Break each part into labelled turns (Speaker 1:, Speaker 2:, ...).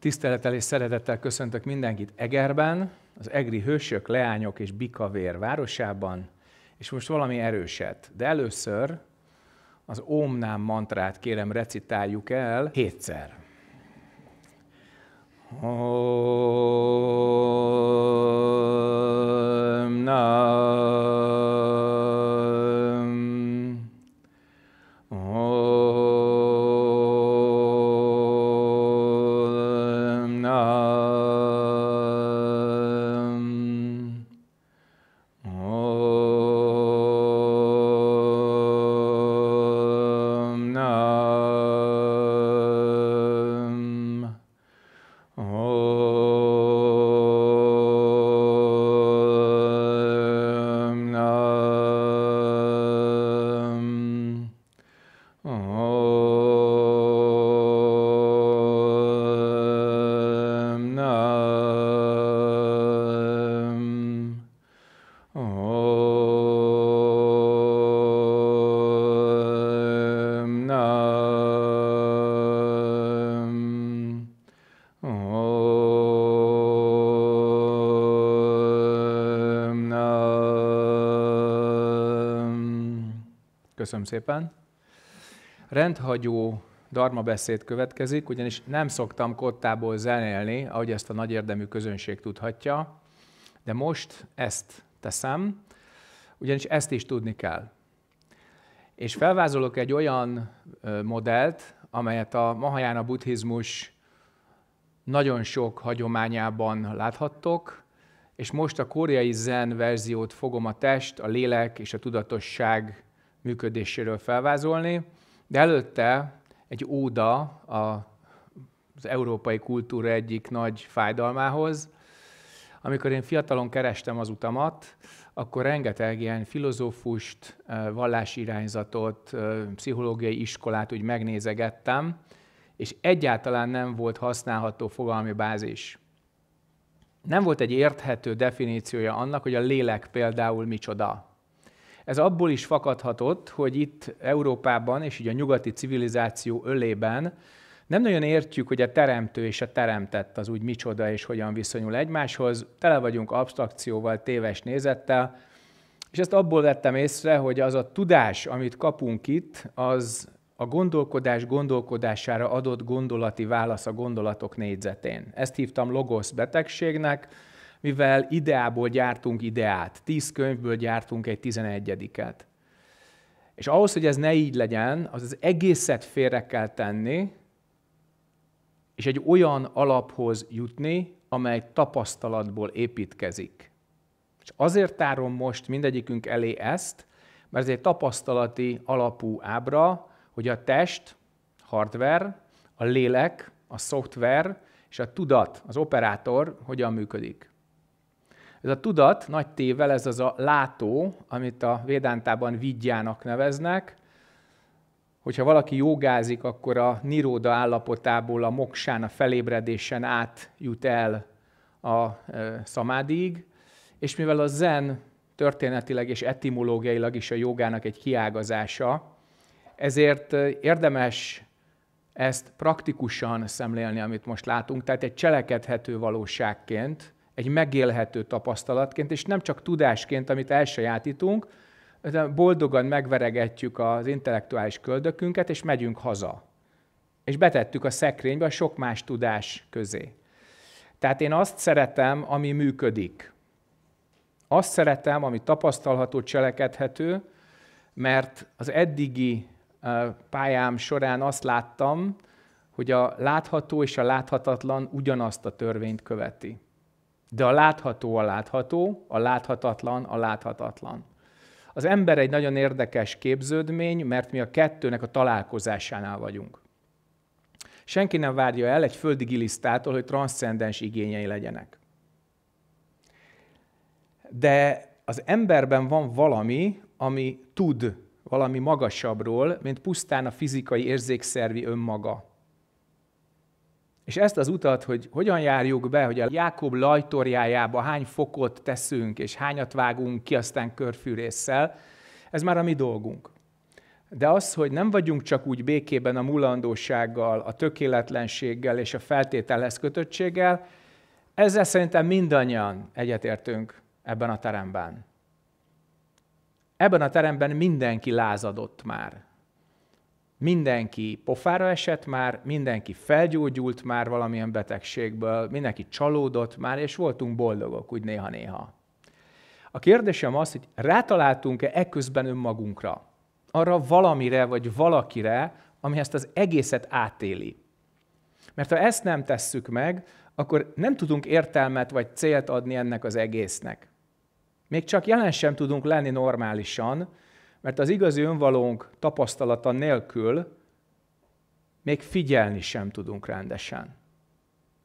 Speaker 1: Tisztelettel és szeretettel köszöntök mindenkit Egerben, az Egri Hősök, Leányok és Bikavér városában, és most valami erőset. De először az Ómnám mantrát kérem recitáljuk el hétszer. Oh. Köszönöm szépen. Rendhagyó darma beszéd következik, ugyanis nem szoktam kottából zenélni, ahogy ezt a nagy érdemű közönség tudhatja, de most ezt teszem, ugyanis ezt is tudni kell. És felvázolok egy olyan modellt, amelyet a Mahajána buddhizmus nagyon sok hagyományában láthattok, és most a koreai zen verziót fogom a test, a lélek és a tudatosság működéséről felvázolni, de előtte egy óda a, az európai kultúra egyik nagy fájdalmához. Amikor én fiatalon kerestem az utamat, akkor rengeteg ilyen filozófust, vallási irányzatot, pszichológiai iskolát úgy megnézegettem, és egyáltalán nem volt használható fogalmi bázis. Nem volt egy érthető definíciója annak, hogy a lélek például micsoda. Ez abból is fakadhatott, hogy itt Európában és így a nyugati civilizáció ölében nem nagyon értjük, hogy a teremtő és a teremtett az úgy micsoda és hogyan viszonyul egymáshoz. Tele vagyunk abstrakcióval, téves nézettel, és ezt abból vettem észre, hogy az a tudás, amit kapunk itt, az a gondolkodás gondolkodására adott gondolati válasz a gondolatok négyzetén. Ezt hívtam logosz betegségnek, mivel ideából gyártunk ideát, tíz könyvből gyártunk egy tizenegyediket. És ahhoz, hogy ez ne így legyen, az az egészet félre kell tenni, és egy olyan alaphoz jutni, amely tapasztalatból építkezik. És azért tárom most mindegyikünk elé ezt, mert ez egy tapasztalati alapú ábra, hogy a test, hardware, a lélek, a szoftver és a tudat, az operátor hogyan működik. Ez a tudat nagy tével, ez az a látó, amit a Védántában vidjának neveznek. Hogyha valaki jogázik, akkor a niróda állapotából a moksán, a felébredésen átjut el a e, szamádig, és mivel a zen történetileg és etimológiailag is a jogának egy kiágazása, ezért e, érdemes ezt praktikusan szemlélni, amit most látunk, tehát egy cselekedhető valóságként, egy megélhető tapasztalatként, és nem csak tudásként, amit elsajátítunk, boldogan megveregetjük az intellektuális köldökünket, és megyünk haza. És betettük a szekrénybe a sok más tudás közé. Tehát én azt szeretem, ami működik. Azt szeretem, ami tapasztalható, cselekedhető, mert az eddigi pályám során azt láttam, hogy a látható és a láthatatlan ugyanazt a törvényt követi. De a látható a látható, a láthatatlan a láthatatlan. Az ember egy nagyon érdekes képződmény, mert mi a kettőnek a találkozásánál vagyunk. Senki nem várja el egy földi gilisztától, hogy transzcendens igényei legyenek. De az emberben van valami, ami tud valami magasabbról, mint pusztán a fizikai érzékszervi önmaga. És ezt az utat, hogy hogyan járjuk be, hogy a Jákob lajtorjájába hány fokot teszünk, és hányat vágunk ki aztán körfűrésszel, ez már a mi dolgunk. De az, hogy nem vagyunk csak úgy békében a mulandósággal, a tökéletlenséggel és a feltételhez kötöttséggel, ezzel szerintem mindannyian egyetértünk ebben a teremben. Ebben a teremben mindenki lázadott már mindenki pofára esett már, mindenki felgyógyult már valamilyen betegségből, mindenki csalódott már, és voltunk boldogok úgy néha-néha. A kérdésem az, hogy rátaláltunk-e eközben önmagunkra? Arra valamire vagy valakire, ami ezt az egészet átéli. Mert ha ezt nem tesszük meg, akkor nem tudunk értelmet vagy célt adni ennek az egésznek. Még csak jelen sem tudunk lenni normálisan, mert az igazi önvalónk tapasztalata nélkül még figyelni sem tudunk rendesen.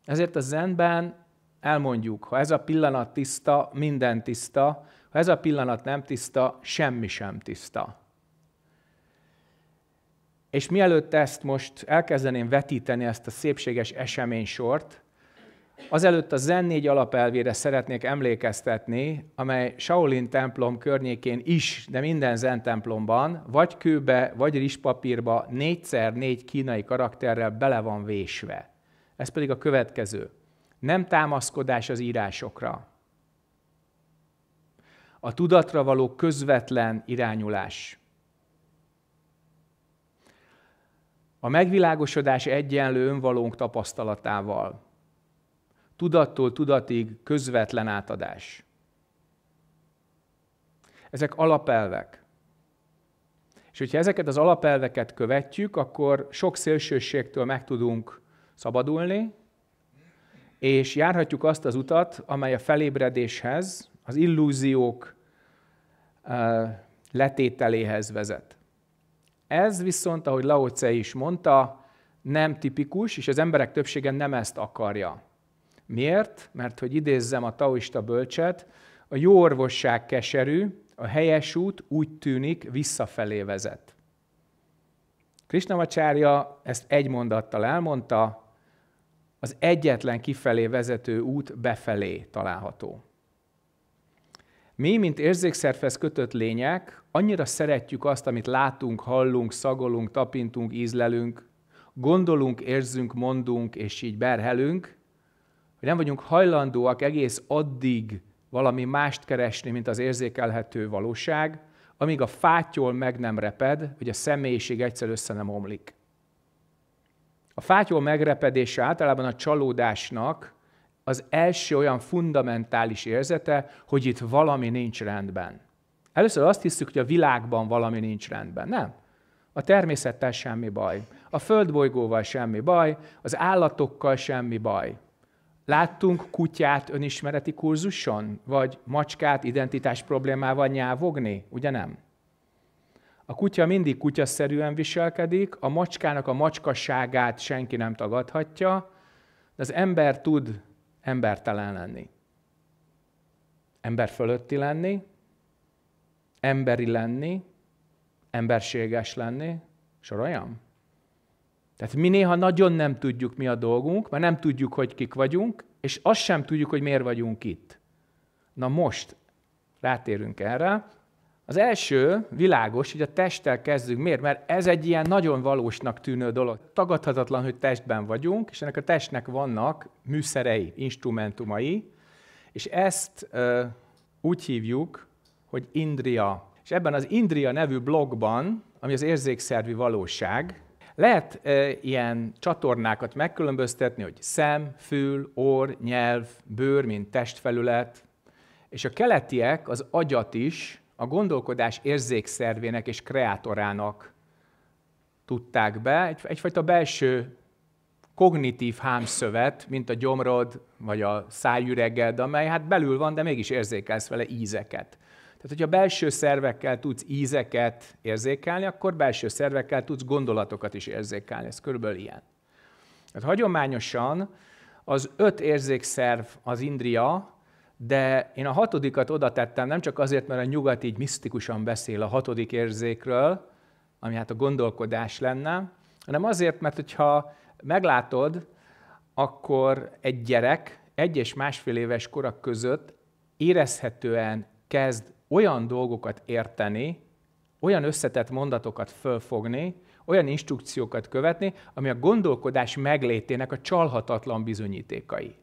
Speaker 1: Ezért a zenben elmondjuk, ha ez a pillanat tiszta, minden tiszta, ha ez a pillanat nem tiszta, semmi sem tiszta. És mielőtt ezt most elkezdeném vetíteni, ezt a szépséges eseménysort, Azelőtt a Zen 4 alapelvére szeretnék emlékeztetni, amely Shaolin templom környékén is, de minden Zen templomban, vagy kőbe, vagy rizspapírba négyszer négy kínai karakterrel bele van vésve. Ez pedig a következő. Nem támaszkodás az írásokra. A tudatra való közvetlen irányulás. A megvilágosodás egyenlő önvalónk tapasztalatával tudattól tudatig közvetlen átadás. Ezek alapelvek. És hogyha ezeket az alapelveket követjük, akkor sok szélsőségtől meg tudunk szabadulni, és járhatjuk azt az utat, amely a felébredéshez, az illúziók letételéhez vezet. Ez viszont, ahogy Laoce is mondta, nem tipikus, és az emberek többsége nem ezt akarja. Miért? Mert hogy idézzem a taoista bölcset, a jó orvosság keserű, a helyes út úgy tűnik visszafelé vezet. Krishnamacharya ezt egy mondattal elmondta, az egyetlen kifelé vezető út befelé található. Mi, mint érzékszervez kötött lények, annyira szeretjük azt, amit látunk, hallunk, szagolunk, tapintunk, ízlelünk, gondolunk, érzünk, mondunk, és így berhelünk, mi nem vagyunk hajlandóak egész addig valami mást keresni, mint az érzékelhető valóság, amíg a fátyol meg nem reped, vagy a személyiség egyszer össze nem omlik. A fátyol megrepedése általában a csalódásnak az első olyan fundamentális érzete, hogy itt valami nincs rendben. Először azt hiszük, hogy a világban valami nincs rendben. Nem. A természettel semmi baj. A földbolygóval semmi baj, az állatokkal semmi baj. Láttunk kutyát önismereti kurzuson, vagy macskát identitás problémával nyávogni, ugye nem? A kutya mindig kutyaszerűen viselkedik, a macskának a macskasságát senki nem tagadhatja, de az ember tud embertelen lenni. Ember fölötti lenni, emberi lenni, emberséges lenni, soroljam? Tehát mi néha nagyon nem tudjuk, mi a dolgunk, mert nem tudjuk, hogy kik vagyunk, és azt sem tudjuk, hogy miért vagyunk itt. Na most rátérünk erre. Az első világos, hogy a testtel kezdünk. Miért? Mert ez egy ilyen nagyon valósnak tűnő dolog. Tagadhatatlan, hogy testben vagyunk, és ennek a testnek vannak műszerei, instrumentumai, és ezt ö, úgy hívjuk, hogy Indria. És ebben az Indria nevű blogban, ami az érzékszervi valóság, lehet e, ilyen csatornákat megkülönböztetni, hogy szem, fül, orr, nyelv, bőr, mint testfelület, és a keletiek az agyat is a gondolkodás érzékszervének és kreátorának tudták be, egy, egyfajta belső kognitív hámszövet, mint a gyomrod, vagy a szájüreged, amely hát belül van, de mégis érzékelsz vele ízeket. Tehát, hogyha belső szervekkel tudsz ízeket érzékelni, akkor belső szervekkel tudsz gondolatokat is érzékelni. Ez körülbelül ilyen. Tehát hagyományosan az öt érzékszerv az indria, de én a hatodikat oda tettem, nem csak azért, mert a nyugat így misztikusan beszél a hatodik érzékről, ami hát a gondolkodás lenne, hanem azért, mert hogyha meglátod, akkor egy gyerek egy és másfél éves korak között érezhetően kezd olyan dolgokat érteni, olyan összetett mondatokat fölfogni, olyan instrukciókat követni, ami a gondolkodás meglétének a csalhatatlan bizonyítékai.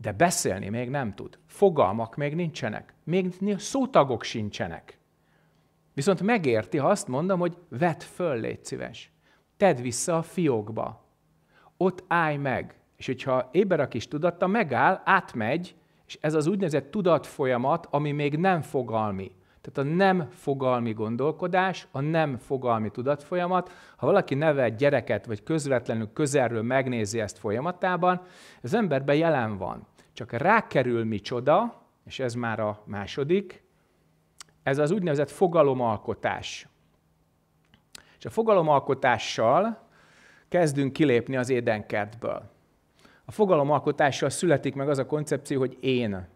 Speaker 1: De beszélni még nem tud. Fogalmak még nincsenek. Még szótagok sincsenek. Viszont megérti, ha azt mondom, hogy vedd föl, légy szíves. Tedd vissza a fiókba. Ott állj meg. És hogyha éber a kis tudatta, megáll, átmegy, és ez az úgynevezett tudatfolyamat, ami még nem fogalmi. Tehát a nem fogalmi gondolkodás, a nem fogalmi tudatfolyamat, ha valaki nevel gyereket, vagy közvetlenül közelről megnézi ezt folyamatában, az emberben jelen van. Csak rákerül micsoda, és ez már a második, ez az úgynevezett fogalomalkotás. És a fogalomalkotással kezdünk kilépni az édenkertből a fogalomalkotással születik meg az a koncepció, hogy én.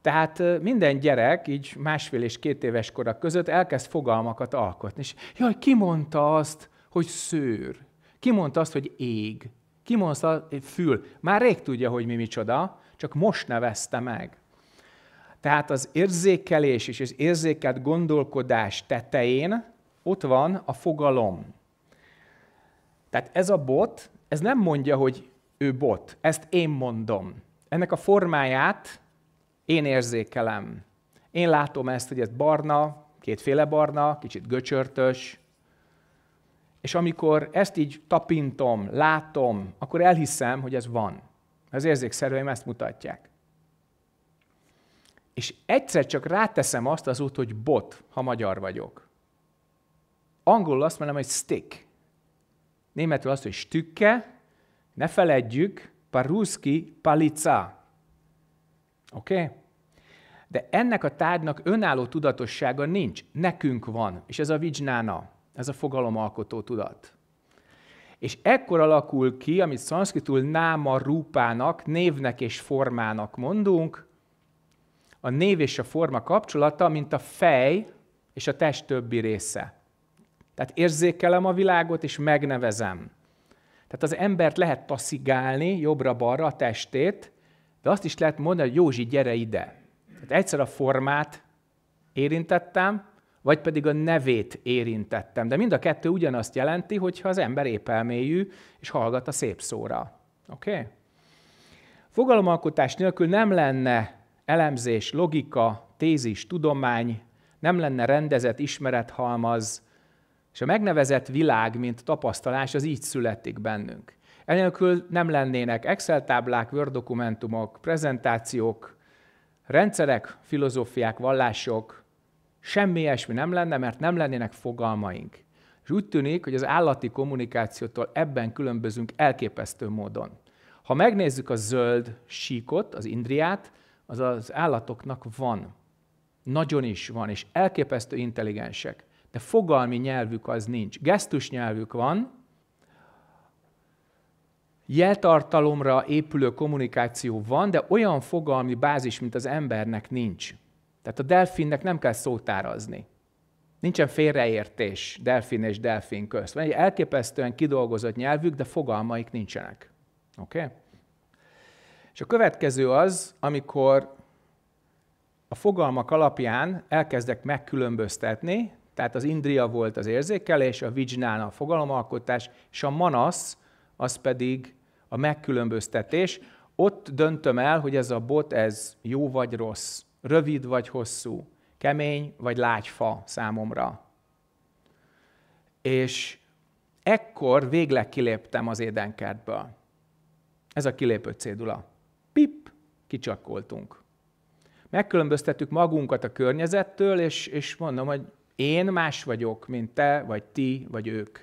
Speaker 1: Tehát minden gyerek így másfél és két éves korak között elkezd fogalmakat alkotni. És jaj, ki mondta azt, hogy szőr? Ki mondta azt, hogy ég? Ki mondta, hogy fül? Már rég tudja, hogy mi micsoda, csak most nevezte meg. Tehát az érzékelés és az érzékelt gondolkodás tetején ott van a fogalom. Tehát ez a bot, ez nem mondja, hogy ő bot. Ezt én mondom. Ennek a formáját én érzékelem. Én látom ezt, hogy ez barna, kétféle barna, kicsit göcsörtös. És amikor ezt így tapintom, látom, akkor elhiszem, hogy ez van. Az érzékszerveim ezt mutatják. És egyszer csak ráteszem azt az út, hogy bot, ha magyar vagyok. Angolul azt mondom, hogy stick. Németül azt, hogy stücke, ne feledjük, paruszki palica. Oké? Okay? De ennek a tárgynak önálló tudatossága nincs. Nekünk van. És ez a vijnána, ez a fogalomalkotó tudat. És ekkor alakul ki, amit szanszkritul náma rúpának, névnek és formának mondunk, a név és a forma kapcsolata, mint a fej és a test többi része. Tehát érzékelem a világot, és megnevezem. Tehát az embert lehet taszigálni jobbra-balra a testét, de azt is lehet mondani, hogy Józsi, gyere ide. Tehát egyszer a formát érintettem, vagy pedig a nevét érintettem. De mind a kettő ugyanazt jelenti, hogyha az ember épelméjű és hallgat a szép szóra. Oké? Okay? Fogalomalkotás nélkül nem lenne elemzés, logika, tézis, tudomány, nem lenne rendezett ismerethalmaz, és a megnevezett világ, mint tapasztalás, az így születik bennünk. Enélkül nem lennének Excel táblák, Word dokumentumok, prezentációk, rendszerek, filozófiák, vallások, semmi ilyesmi nem lenne, mert nem lennének fogalmaink. És úgy tűnik, hogy az állati kommunikációtól ebben különbözünk elképesztő módon. Ha megnézzük a zöld síkot, az indriát, az az állatoknak van. Nagyon is van, és elképesztő intelligensek de fogalmi nyelvük az nincs. Gesztus nyelvük van, jeltartalomra épülő kommunikáció van, de olyan fogalmi bázis, mint az embernek nincs. Tehát a delfinnek nem kell szótárazni. Nincsen félreértés delfin és delfin közt. Van egy elképesztően kidolgozott nyelvük, de fogalmaik nincsenek. Oké? Okay? És a következő az, amikor a fogalmak alapján elkezdek megkülönböztetni, tehát az indria volt az érzékelés, a vijnán a fogalomalkotás, és a manasz az pedig a megkülönböztetés. Ott döntöm el, hogy ez a bot, ez jó vagy rossz, rövid vagy hosszú, kemény vagy lágy fa számomra. És ekkor végleg kiléptem az édenkertből. Ez a kilépő cédula. Pip, kicsakoltunk. Megkülönböztettük magunkat a környezettől, és, és mondom, hogy én más vagyok, mint te, vagy ti, vagy ők.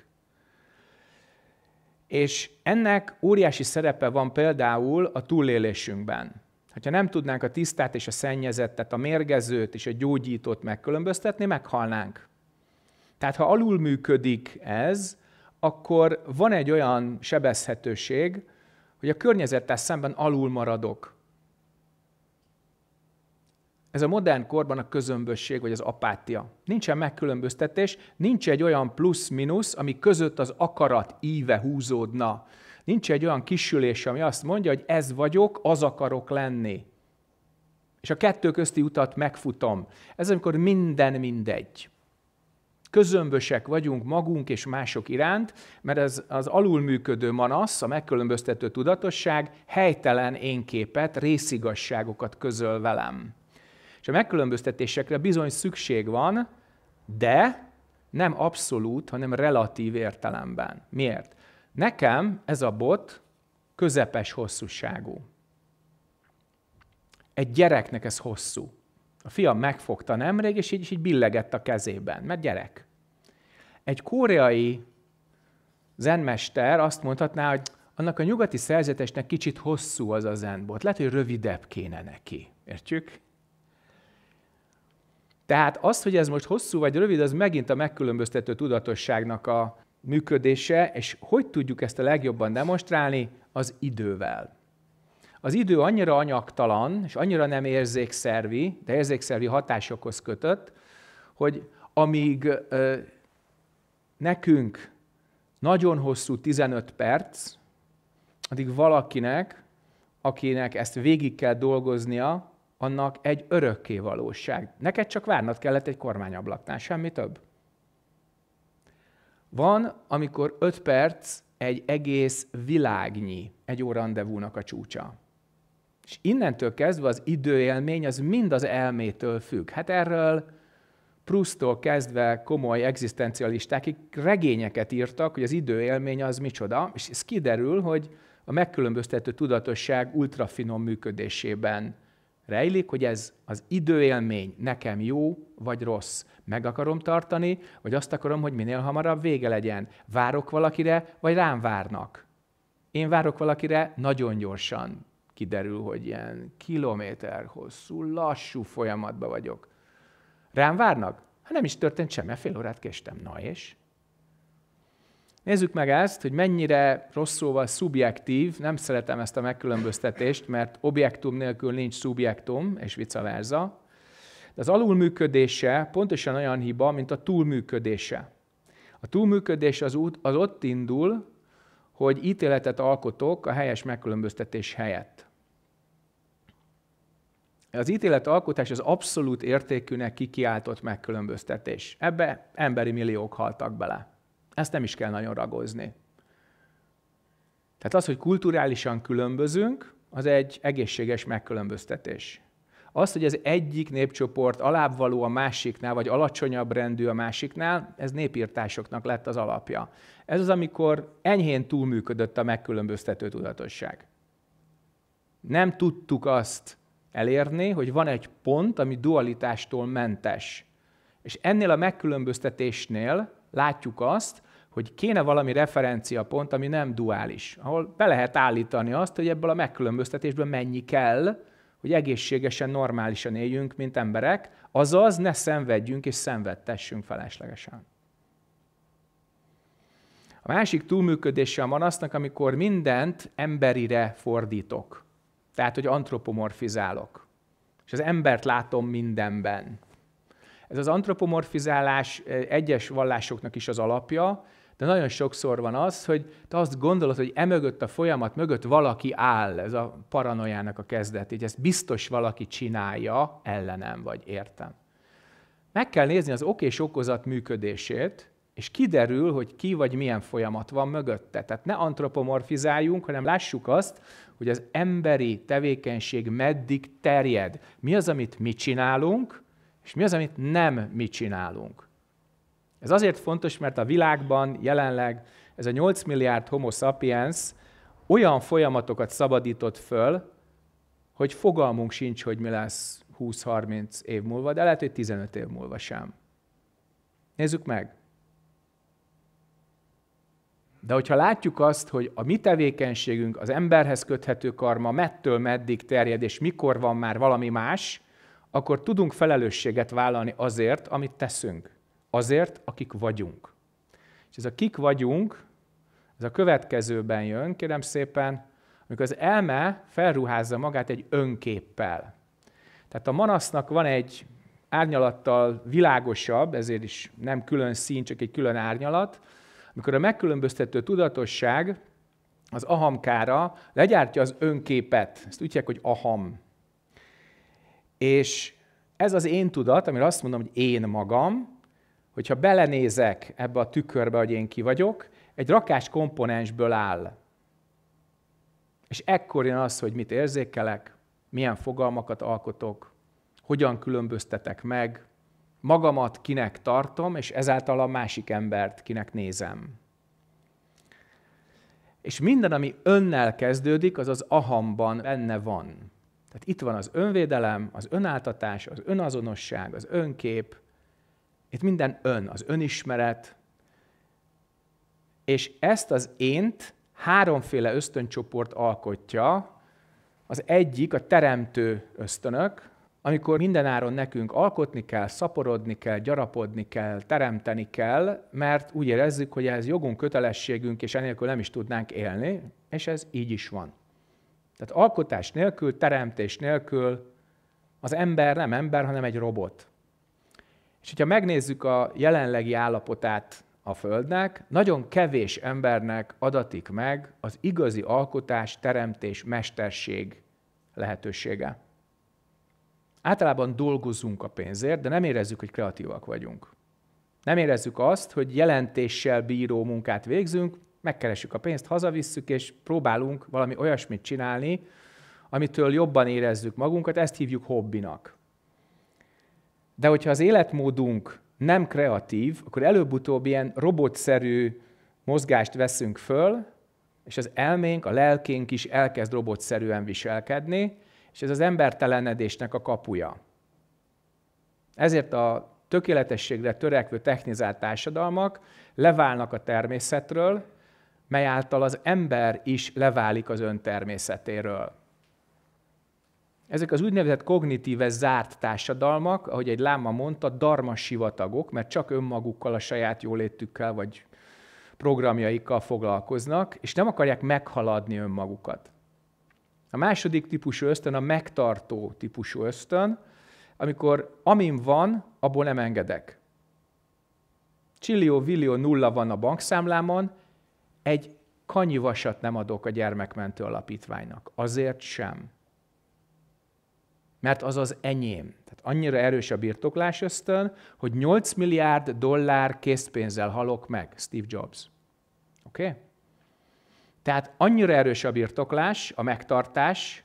Speaker 1: És ennek óriási szerepe van például a túlélésünkben. Ha nem tudnánk a tisztát és a szennyezettet, a mérgezőt és a gyógyítót megkülönböztetni, meghalnánk. Tehát ha alul működik ez, akkor van egy olyan sebezhetőség, hogy a környezettel szemben alul maradok. Ez a modern korban a közömbösség vagy az apátia. Nincsen megkülönböztetés, nincs egy olyan plusz-minusz, ami között az akarat íve húzódna. Nincs egy olyan kisülés, ami azt mondja, hogy ez vagyok, az akarok lenni. És a kettő közti utat megfutom. Ez amikor minden mindegy. Közömbösek vagyunk magunk és mások iránt, mert ez az alulműködő manasz, a megkülönböztető tudatosság helytelen énképet, részigasságokat közöl velem. És a megkülönböztetésekre bizony szükség van, de nem abszolút, hanem relatív értelemben. Miért? Nekem ez a bot közepes hosszúságú. Egy gyereknek ez hosszú. A fiam megfogta nemrég, és így, és így billegett a kezében, mert gyerek. Egy koreai zenmester azt mondhatná, hogy annak a nyugati szerzetesnek kicsit hosszú az a zenbot. Lehet, hogy rövidebb kéne neki. Értjük? Tehát az, hogy ez most hosszú vagy rövid, az megint a megkülönböztető tudatosságnak a működése, és hogy tudjuk ezt a legjobban demonstrálni? Az idővel. Az idő annyira anyagtalan, és annyira nem érzékszervi, de érzékszervi hatásokhoz kötött, hogy amíg ö, nekünk nagyon hosszú 15 perc, addig valakinek, akinek ezt végig kell dolgoznia, annak egy örökké valóság. Neked csak várnod kellett egy kormányablaknál, semmi több. Van, amikor öt perc egy egész világnyi egy órandevúnak a csúcsa. És innentől kezdve az időélmény az mind az elmétől függ. Hát erről Prusztól kezdve komoly egzisztencialistákig regényeket írtak, hogy az időélmény az micsoda, és ez kiderül, hogy a megkülönböztető tudatosság ultrafinom működésében rejlik, hogy ez az időélmény nekem jó vagy rossz. Meg akarom tartani, vagy azt akarom, hogy minél hamarabb vége legyen. Várok valakire, vagy rám várnak. Én várok valakire nagyon gyorsan. Kiderül, hogy ilyen kilométer hosszú, lassú folyamatban vagyok. Rám várnak? Hát nem is történt semmi, fél órát késtem. Na és? Nézzük meg ezt, hogy mennyire rossz szóval szubjektív, nem szeretem ezt a megkülönböztetést, mert objektum nélkül nincs szubjektum, és vice versa. De az alulműködése pontosan olyan hiba, mint a túlműködése. A túlműködés az, út, az ott indul, hogy ítéletet alkotok a helyes megkülönböztetés helyett. Az ítélet alkotás az abszolút értékűnek kikiáltott megkülönböztetés. Ebbe emberi milliók haltak bele. Ezt nem is kell nagyon ragozni. Tehát az, hogy kulturálisan különbözünk, az egy egészséges megkülönböztetés. Az, hogy az egyik népcsoport alábbvaló a másiknál, vagy alacsonyabb rendű a másiknál, ez népírtásoknak lett az alapja. Ez az, amikor enyhén túlműködött a megkülönböztető tudatosság. Nem tudtuk azt elérni, hogy van egy pont, ami dualitástól mentes. És ennél a megkülönböztetésnél látjuk azt, hogy kéne valami referenciapont, ami nem duális, ahol be lehet állítani azt, hogy ebből a megkülönböztetésből mennyi kell, hogy egészségesen, normálisan éljünk, mint emberek, azaz ne szenvedjünk és szenvedtessünk feleslegesen. A másik túlműködése a manasznak, amikor mindent emberire fordítok. Tehát, hogy antropomorfizálok. És az embert látom mindenben. Ez az antropomorfizálás eh, egyes vallásoknak is az alapja, de nagyon sokszor van az, hogy te azt gondolod, hogy emögött a folyamat mögött valaki áll, ez a paranoiának a kezdet, így ezt biztos valaki csinálja ellenem, vagy értem. Meg kell nézni az ok és okozat működését, és kiderül, hogy ki vagy milyen folyamat van mögötte. Tehát ne antropomorfizáljunk, hanem lássuk azt, hogy az emberi tevékenység meddig terjed. Mi az, amit mi csinálunk, és mi az, amit nem mi csinálunk? Ez azért fontos, mert a világban jelenleg ez a 8 milliárd homo sapiens olyan folyamatokat szabadított föl, hogy fogalmunk sincs, hogy mi lesz 20-30 év múlva, de lehet, hogy 15 év múlva sem. Nézzük meg. De hogyha látjuk azt, hogy a mi tevékenységünk, az emberhez köthető karma mettől meddig terjed, és mikor van már valami más, akkor tudunk felelősséget vállalni azért, amit teszünk. Azért, akik vagyunk. És ez a kik vagyunk, ez a következőben jön, kérem szépen, amikor az elme felruházza magát egy önképpel. Tehát a manasznak van egy árnyalattal világosabb, ezért is nem külön szín, csak egy külön árnyalat, amikor a megkülönböztető tudatosság az ahamkára legyártja az önképet. Ezt úgy hívják, hogy aham. És ez az én tudat, amire azt mondom, hogy én magam, hogyha belenézek ebbe a tükörbe, hogy én ki vagyok, egy rakás komponensből áll. És ekkor jön az, hogy mit érzékelek, milyen fogalmakat alkotok, hogyan különböztetek meg, magamat kinek tartom, és ezáltal a másik embert kinek nézem. És minden, ami önnel kezdődik, az az ahamban benne van. Tehát itt van az önvédelem, az önáltatás, az önazonosság, az önkép, itt minden ön, az önismeret, és ezt az ént háromféle ösztöncsoport alkotja, az egyik a teremtő ösztönök, amikor mindenáron nekünk alkotni kell, szaporodni kell, gyarapodni kell, teremteni kell, mert úgy érezzük, hogy ez jogunk, kötelességünk, és enélkül nem is tudnánk élni, és ez így is van. Tehát alkotás nélkül, teremtés nélkül az ember nem ember, hanem egy robot. És hogyha megnézzük a jelenlegi állapotát a Földnek, nagyon kevés embernek adatik meg az igazi alkotás, teremtés, mesterség lehetősége. Általában dolgozunk a pénzért, de nem érezzük, hogy kreatívak vagyunk. Nem érezzük azt, hogy jelentéssel bíró munkát végzünk, megkeressük a pénzt, hazavisszük, és próbálunk valami olyasmit csinálni, amitől jobban érezzük magunkat, ezt hívjuk hobbinak. De hogyha az életmódunk nem kreatív, akkor előbb-utóbb ilyen robotszerű mozgást veszünk föl, és az elménk, a lelkénk is elkezd robotszerűen viselkedni, és ez az embertelenedésnek a kapuja. Ezért a tökéletességre törekvő technizált társadalmak leválnak a természetről, mely által az ember is leválik az természetéről. Ezek az úgynevezett kognitíve zárt társadalmak, ahogy egy láma mondta, darmas sivatagok, mert csak önmagukkal, a saját jólétükkel vagy programjaikkal foglalkoznak, és nem akarják meghaladni önmagukat. A második típusú ösztön a megtartó típusú ösztön, amikor amin van, abból nem engedek. Csillió, villió nulla van a bankszámlámon, egy kanyivasat nem adok a gyermekmentő alapítványnak. Azért sem. Mert az az enyém. Tehát annyira erős a birtoklás ösztön, hogy 8 milliárd dollár készpénzzel halok meg Steve Jobs. Oké? Okay? Tehát annyira erős a birtoklás, a megtartás,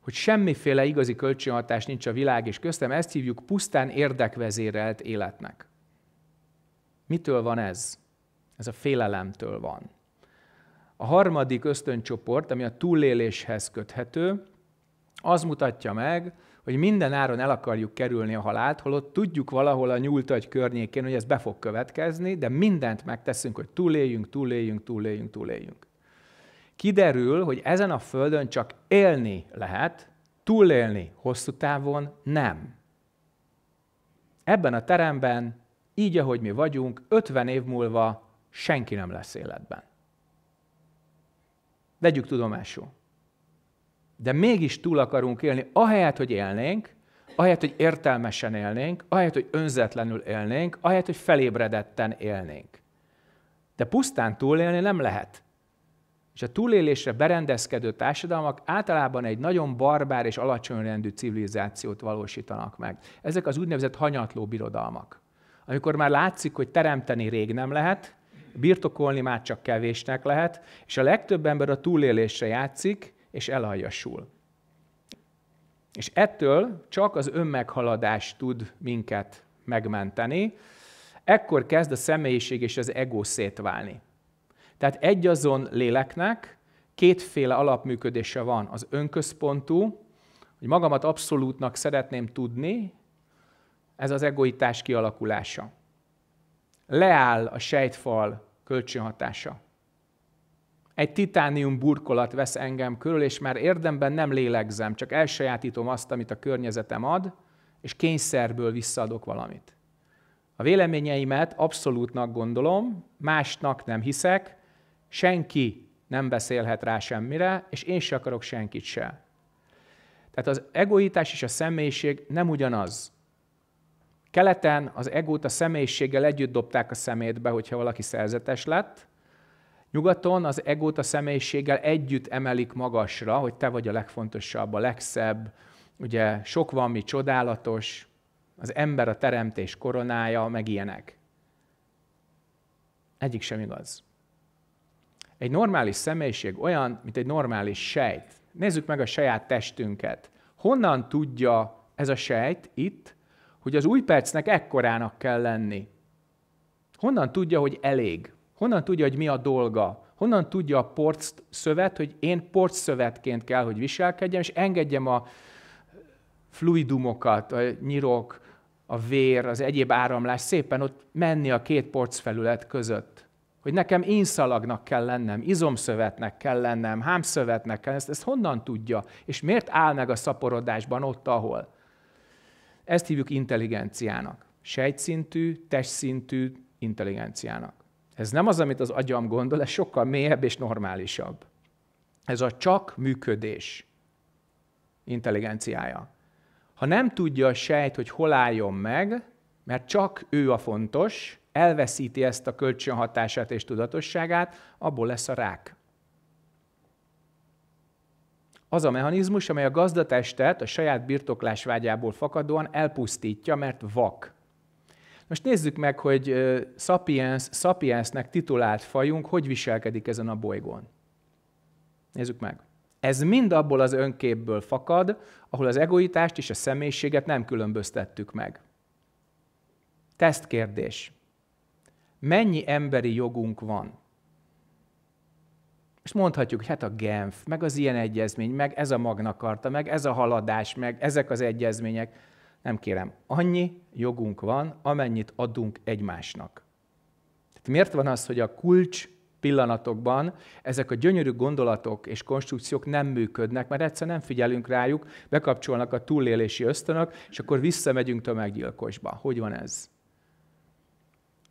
Speaker 1: hogy semmiféle igazi kölcsönhatás nincs a világ és köztem, ezt hívjuk pusztán érdekvezérelt életnek. Mitől van ez? Ez a félelemtől van. A harmadik ösztöncsoport, ami a túléléshez köthető, az mutatja meg, hogy minden áron el akarjuk kerülni a halált, holott tudjuk valahol a nyúltagy környékén, hogy ez be fog következni, de mindent megteszünk, hogy túléljünk, túléljünk, túléljünk, túléljünk. Kiderül, hogy ezen a földön csak élni lehet, túlélni hosszú távon nem. Ebben a teremben, így ahogy mi vagyunk, 50 év múlva senki nem lesz életben. Vegyük tudomásul. De mégis túl akarunk élni, ahelyett, hogy élnénk, ahelyett, hogy értelmesen élnénk, ahelyett, hogy önzetlenül élnénk, ahelyett, hogy felébredetten élnénk. De pusztán túlélni nem lehet. És a túlélésre berendezkedő társadalmak általában egy nagyon barbár és alacsony rendű civilizációt valósítanak meg. Ezek az úgynevezett hanyatló birodalmak. Amikor már látszik, hogy teremteni rég nem lehet, birtokolni már csak kevésnek lehet, és a legtöbb ember a túlélésre játszik, és elhajjasul. És ettől csak az önmeghaladás tud minket megmenteni. Ekkor kezd a személyiség és az ego szétválni. Tehát egy azon léleknek kétféle alapműködése van. Az önközpontú, hogy magamat abszolútnak szeretném tudni, ez az egoitás kialakulása. Leáll a sejtfal kölcsönhatása. Egy titánium burkolat vesz engem körül, és már érdemben nem lélegzem, csak elsajátítom azt, amit a környezetem ad, és kényszerből visszaadok valamit. A véleményeimet abszolútnak gondolom, másnak nem hiszek, senki nem beszélhet rá semmire, és én se akarok senkit se. Tehát az egoitás és a személyiség nem ugyanaz. Keleten az egót a személyiséggel együtt dobták a szemétbe, hogyha valaki szerzetes lett. Nyugaton az egót a személyiséggel együtt emelik magasra, hogy te vagy a legfontosabb, a legszebb, ugye sok van mi csodálatos, az ember a teremtés koronája, meg ilyenek. Egyik sem igaz. Egy normális személyiség olyan, mint egy normális sejt. Nézzük meg a saját testünket. Honnan tudja ez a sejt itt, hogy az új percnek ekkorának kell lenni. Honnan tudja, hogy elég? Honnan tudja, hogy mi a dolga? Honnan tudja a porc szövet, hogy én porc szövetként kell, hogy viselkedjem, és engedjem a fluidumokat, a nyirok, a vér, az egyéb áramlás szépen ott menni a két porcfelület között. Hogy nekem inszalagnak kell lennem, izomszövetnek kell lennem, hámszövetnek kell, ezt, ezt honnan tudja? És miért áll meg a szaporodásban ott, ahol? Ezt hívjuk intelligenciának. Sejtszintű, testszintű intelligenciának. Ez nem az, amit az agyam gondol, ez sokkal mélyebb és normálisabb. Ez a csak működés intelligenciája. Ha nem tudja a sejt, hogy hol álljon meg, mert csak ő a fontos, elveszíti ezt a kölcsönhatását és tudatosságát, abból lesz a rák az a mechanizmus, amely a gazdatestet a saját birtoklás vágyából fakadóan elpusztítja, mert vak. Most nézzük meg, hogy Sapiens, Sapiensnek titulált fajunk hogy viselkedik ezen a bolygón. Nézzük meg. Ez mind abból az önképből fakad, ahol az egoitást és a személyiséget nem különböztettük meg. Tesztkérdés. Mennyi emberi jogunk van? És mondhatjuk, hogy hát a Genf, meg az ilyen egyezmény, meg ez a magnakarta, meg ez a haladás, meg ezek az egyezmények. Nem kérem, annyi jogunk van, amennyit adunk egymásnak. Tehát miért van az, hogy a kulcs pillanatokban ezek a gyönyörű gondolatok és konstrukciók nem működnek, mert egyszer nem figyelünk rájuk, bekapcsolnak a túlélési ösztönök, és akkor visszamegyünk tömeggyilkosba. Hogy van ez?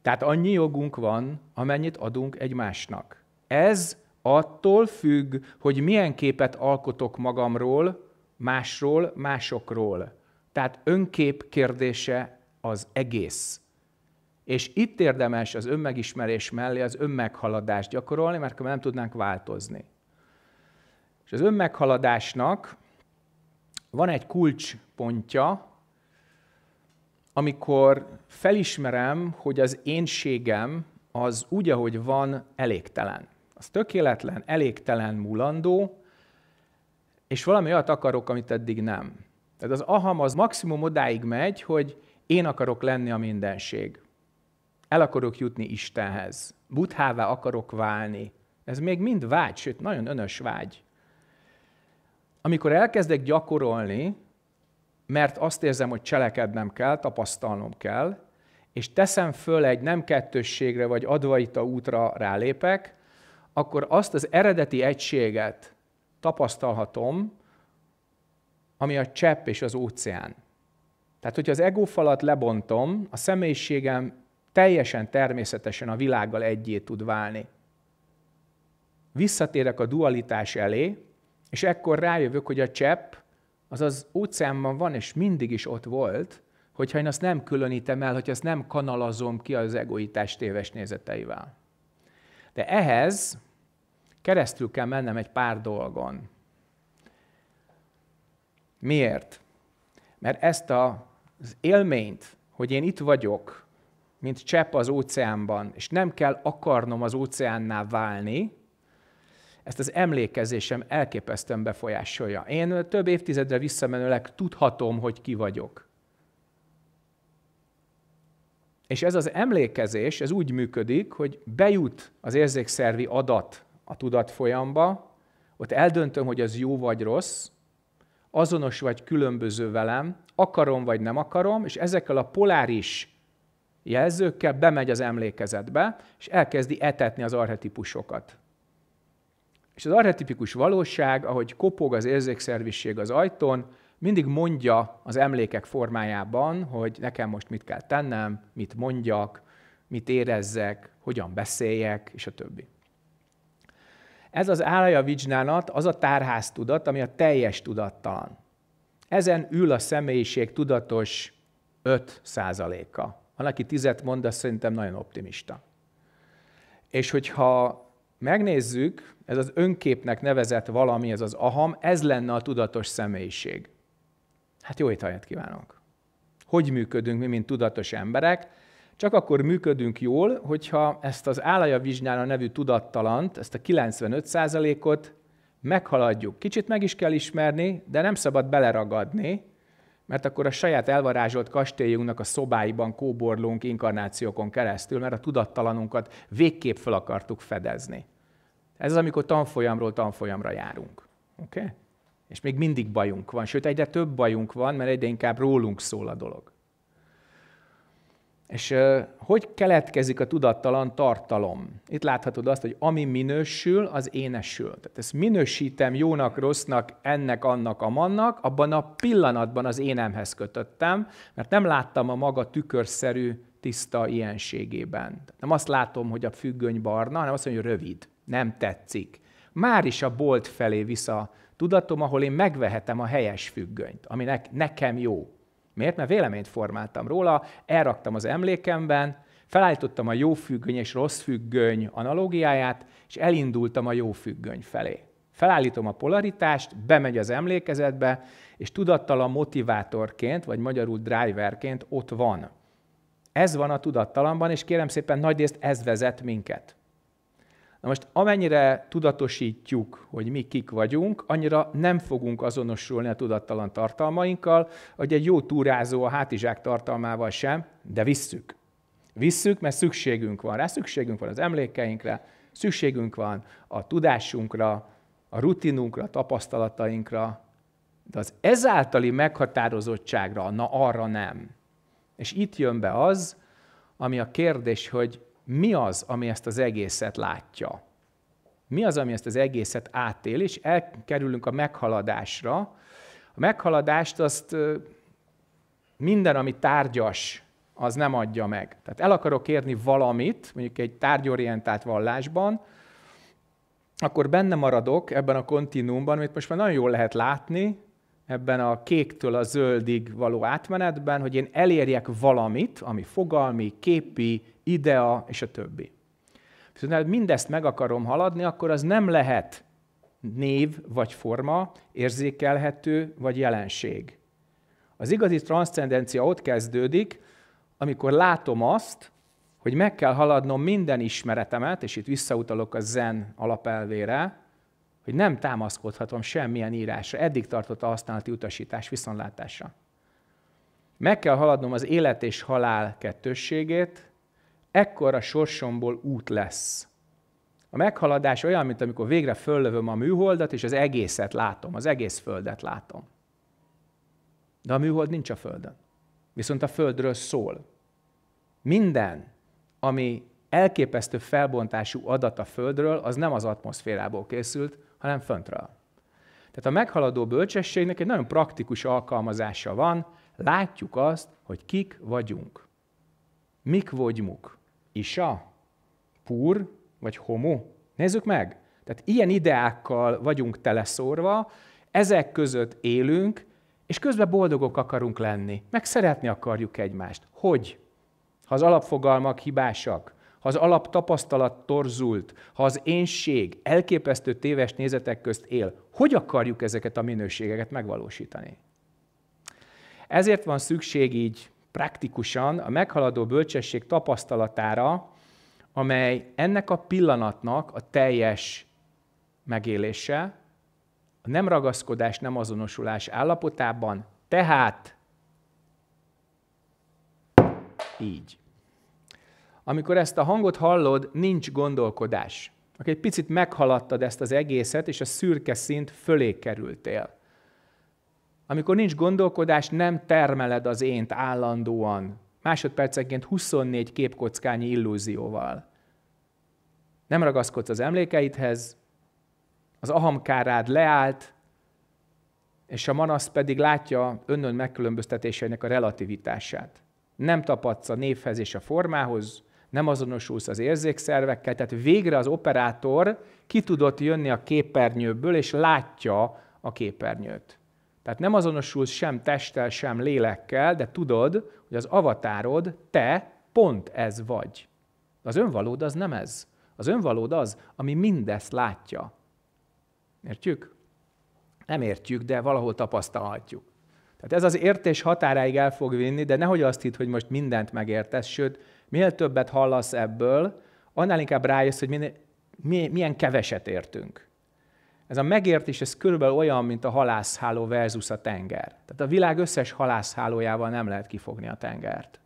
Speaker 1: Tehát annyi jogunk van, amennyit adunk egymásnak. Ez attól függ, hogy milyen képet alkotok magamról, másról, másokról. Tehát önkép kérdése az egész. És itt érdemes az önmegismerés mellé az önmeghaladást gyakorolni, mert akkor nem tudnánk változni. És az önmeghaladásnak van egy kulcspontja, amikor felismerem, hogy az énségem az úgy, ahogy van, elégtelen az tökéletlen, elégtelen, mulandó, és valami olyat akarok, amit eddig nem. Tehát az aham az maximum odáig megy, hogy én akarok lenni a mindenség. El akarok jutni Istenhez. Buthává akarok válni. Ez még mind vágy, sőt, nagyon önös vágy. Amikor elkezdek gyakorolni, mert azt érzem, hogy cselekednem kell, tapasztalnom kell, és teszem föl egy nem kettősségre vagy advaita útra rálépek, akkor azt az eredeti egységet tapasztalhatom, ami a csepp és az óceán. Tehát, hogyha az egófalat lebontom, a személyiségem teljesen természetesen a világgal egyé tud válni. Visszatérek a dualitás elé, és ekkor rájövök, hogy a csepp az az óceánban van, és mindig is ott volt, hogyha én azt nem különítem el, hogy azt nem kanalazom ki az egoitás téves nézeteivel. De ehhez keresztül kell mennem egy pár dolgon. Miért? Mert ezt a, az élményt, hogy én itt vagyok, mint csepp az óceánban, és nem kell akarnom az óceánnál válni, ezt az emlékezésem elképesztően befolyásolja. Én több évtizedre visszamenőleg tudhatom, hogy ki vagyok. És ez az emlékezés, ez úgy működik, hogy bejut az érzékszervi adat a tudat folyamba, ott eldöntöm, hogy az jó vagy rossz, azonos vagy különböző velem, akarom vagy nem akarom, és ezekkel a poláris jelzőkkel bemegy az emlékezetbe, és elkezdi etetni az arhetipusokat. És az arhetipikus valóság, ahogy kopog az érzékszerviség az ajtón, mindig mondja az emlékek formájában, hogy nekem most mit kell tennem, mit mondjak, mit érezzek, hogyan beszéljek, és a többi. Ez az álaja vizsnánat, az a tárház tudat, ami a teljes tudattalan. Ezen ül a személyiség tudatos 5 százaléka. Van, aki tizet mond, az szerintem nagyon optimista. És hogyha megnézzük, ez az önképnek nevezett valami, ez az aham, ez lenne a tudatos személyiség. Hát jó étvágyat kívánok! Hogy működünk mi, mint tudatos emberek? Csak akkor működünk jól, hogyha ezt az állaja vizsgálna nevű tudattalant, ezt a 95%-ot meghaladjuk. Kicsit meg is kell ismerni, de nem szabad beleragadni, mert akkor a saját elvarázsolt kastélyunknak a szobáiban kóborlunk inkarnációkon keresztül, mert a tudattalanunkat végképp fel akartuk fedezni. Ez az, amikor tanfolyamról tanfolyamra járunk. Oké? Okay? És még mindig bajunk van, sőt egyre több bajunk van, mert egyre inkább rólunk szól a dolog. És hogy keletkezik a tudattalan tartalom? Itt láthatod azt, hogy ami minősül, az énesül. Tehát ezt minősítem jónak, rossznak, ennek, annak, amannak, abban a pillanatban az énemhez kötöttem, mert nem láttam a maga tükörszerű, tiszta ilyenségében. Nem azt látom, hogy a függöny barna, hanem azt mondja, hogy rövid, nem tetszik. Már is a bolt felé vissza tudatom, ahol én megvehetem a helyes függönyt, ami nekem jó, Miért? Mert véleményt formáltam róla, elraktam az emlékemben, felállítottam a jó függöny és rossz függöny analógiáját, és elindultam a jó függöny felé. Felállítom a polaritást, bemegy az emlékezetbe, és tudattal a motivátorként, vagy magyarul driverként ott van. Ez van a tudattalamban, és kérem szépen nagy részt ez vezet minket. Na most amennyire tudatosítjuk, hogy mi kik vagyunk, annyira nem fogunk azonosulni a tudattalan tartalmainkkal, hogy egy jó túrázó a hátizsák tartalmával sem, de visszük. Visszük, mert szükségünk van rá, szükségünk van az emlékeinkre, szükségünk van a tudásunkra, a rutinunkra, a tapasztalatainkra, de az ezáltali meghatározottságra, na arra nem. És itt jön be az, ami a kérdés, hogy mi az, ami ezt az egészet látja? Mi az, ami ezt az egészet átél, és elkerülünk a meghaladásra. A meghaladást azt minden, ami tárgyas, az nem adja meg. Tehát el akarok kérni valamit, mondjuk egy tárgyorientált vallásban, akkor benne maradok ebben a kontinuumban, amit most már nagyon jól lehet látni, ebben a kéktől a zöldig való átmenetben, hogy én elérjek valamit, ami fogalmi, képi, IDEA és a többi. Viszont mindezt meg akarom haladni, akkor az nem lehet név vagy forma, érzékelhető vagy jelenség. Az igazi transzcendencia ott kezdődik, amikor látom azt, hogy meg kell haladnom minden ismeretemet, és itt visszautalok a zen alapelvére, hogy nem támaszkodhatom semmilyen írásra. Eddig tartott a használati utasítás viszontlátása. Meg kell haladnom az élet és halál kettősségét, ekkor a sorsomból út lesz. A meghaladás olyan, mint amikor végre föllövöm a műholdat, és az egészet látom, az egész földet látom. De a műhold nincs a földön. Viszont a földről szól. Minden, ami elképesztő felbontású adat a földről, az nem az atmoszférából készült, hanem föntről. Tehát a meghaladó bölcsességnek egy nagyon praktikus alkalmazása van, látjuk azt, hogy kik vagyunk. Mik vagyunk isa, pur vagy homo. Nézzük meg! Tehát ilyen ideákkal vagyunk teleszórva, ezek között élünk, és közben boldogok akarunk lenni, meg szeretni akarjuk egymást. Hogy? Ha az alapfogalmak hibásak, ha az alaptapasztalat torzult, ha az énség elképesztő téves nézetek közt él, hogy akarjuk ezeket a minőségeket megvalósítani? Ezért van szükség így praktikusan a meghaladó bölcsesség tapasztalatára, amely ennek a pillanatnak a teljes megélése, a nem ragaszkodás, nem azonosulás állapotában, tehát így. Amikor ezt a hangot hallod, nincs gondolkodás. Akkor egy picit meghaladtad ezt az egészet, és a szürke szint fölé kerültél. Amikor nincs gondolkodás, nem termeled az ént állandóan, másodpercenként 24 képkockányi illúzióval. Nem ragaszkodsz az emlékeidhez, az ahamkárád leállt, és a manasz pedig látja önön megkülönböztetéseinek a relativitását. Nem tapadsz a névhez és a formához, nem azonosulsz az érzékszervekkel, tehát végre az operátor ki tudott jönni a képernyőből, és látja a képernyőt. Tehát nem azonosulsz sem testtel, sem lélekkel, de tudod, hogy az avatárod, te pont ez vagy. Az önvalód az nem ez. Az önvalód az, ami mindezt látja. Értjük? Nem értjük, de valahol tapasztalhatjuk. Tehát ez az értés határáig el fog vinni, de nehogy azt hitt, hogy most mindent megértesz, sőt, minél többet hallasz ebből, annál inkább rájössz, hogy milyen keveset értünk. Ez a megértés, ez körülbelül olyan, mint a halászháló versus a tenger. Tehát a világ összes halászhálójával nem lehet kifogni a tengert.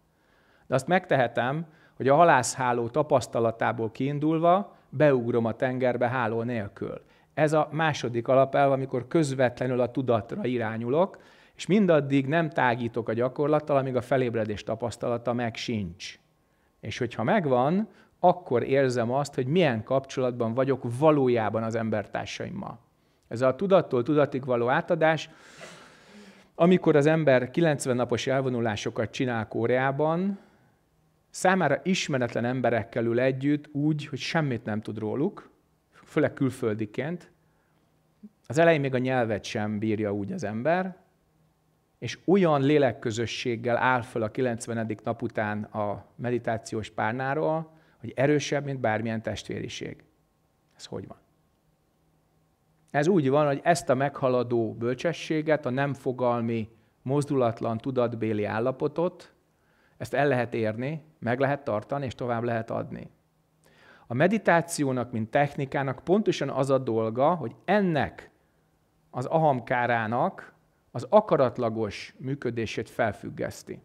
Speaker 1: De azt megtehetem, hogy a halászháló tapasztalatából kiindulva beugrom a tengerbe háló nélkül. Ez a második alapelv, amikor közvetlenül a tudatra irányulok, és mindaddig nem tágítok a gyakorlattal, amíg a felébredés tapasztalata meg sincs. És hogyha megvan, akkor érzem azt, hogy milyen kapcsolatban vagyok valójában az embertársaimmal. Ez a tudattól tudatig való átadás, amikor az ember 90 napos elvonulásokat csinál Koreában, számára ismeretlen emberekkel ül együtt úgy, hogy semmit nem tud róluk, főleg külföldiként. Az elején még a nyelvet sem bírja úgy az ember, és olyan lélekközösséggel áll föl a 90. nap után a meditációs párnáról, hogy erősebb, mint bármilyen testvériség. Ez hogy van? Ez úgy van, hogy ezt a meghaladó bölcsességet, a nem fogalmi, mozdulatlan, tudatbéli állapotot, ezt el lehet érni, meg lehet tartani, és tovább lehet adni. A meditációnak, mint technikának pontosan az a dolga, hogy ennek az ahamkárának az akaratlagos működését felfüggeszti.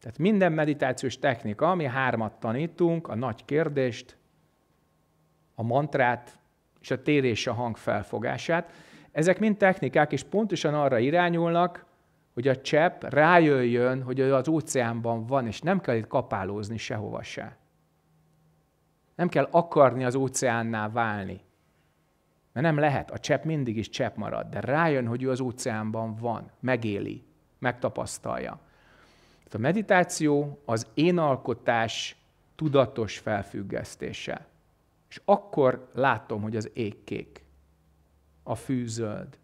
Speaker 1: Tehát minden meditációs technika, ami hármat tanítunk, a nagy kérdést, a mantrát és a térés a hang felfogását, ezek mind technikák, és pontosan arra irányulnak, hogy a csepp rájöjjön, hogy az óceánban van, és nem kell itt kapálózni sehova se. Nem kell akarni az óceánnál válni. Mert nem lehet, a csepp mindig is csepp marad, de rájön, hogy ő az óceánban van, megéli, megtapasztalja. Tehát a meditáció az énalkotás tudatos felfüggesztése. És akkor látom, hogy az ég kék, a fű zöld.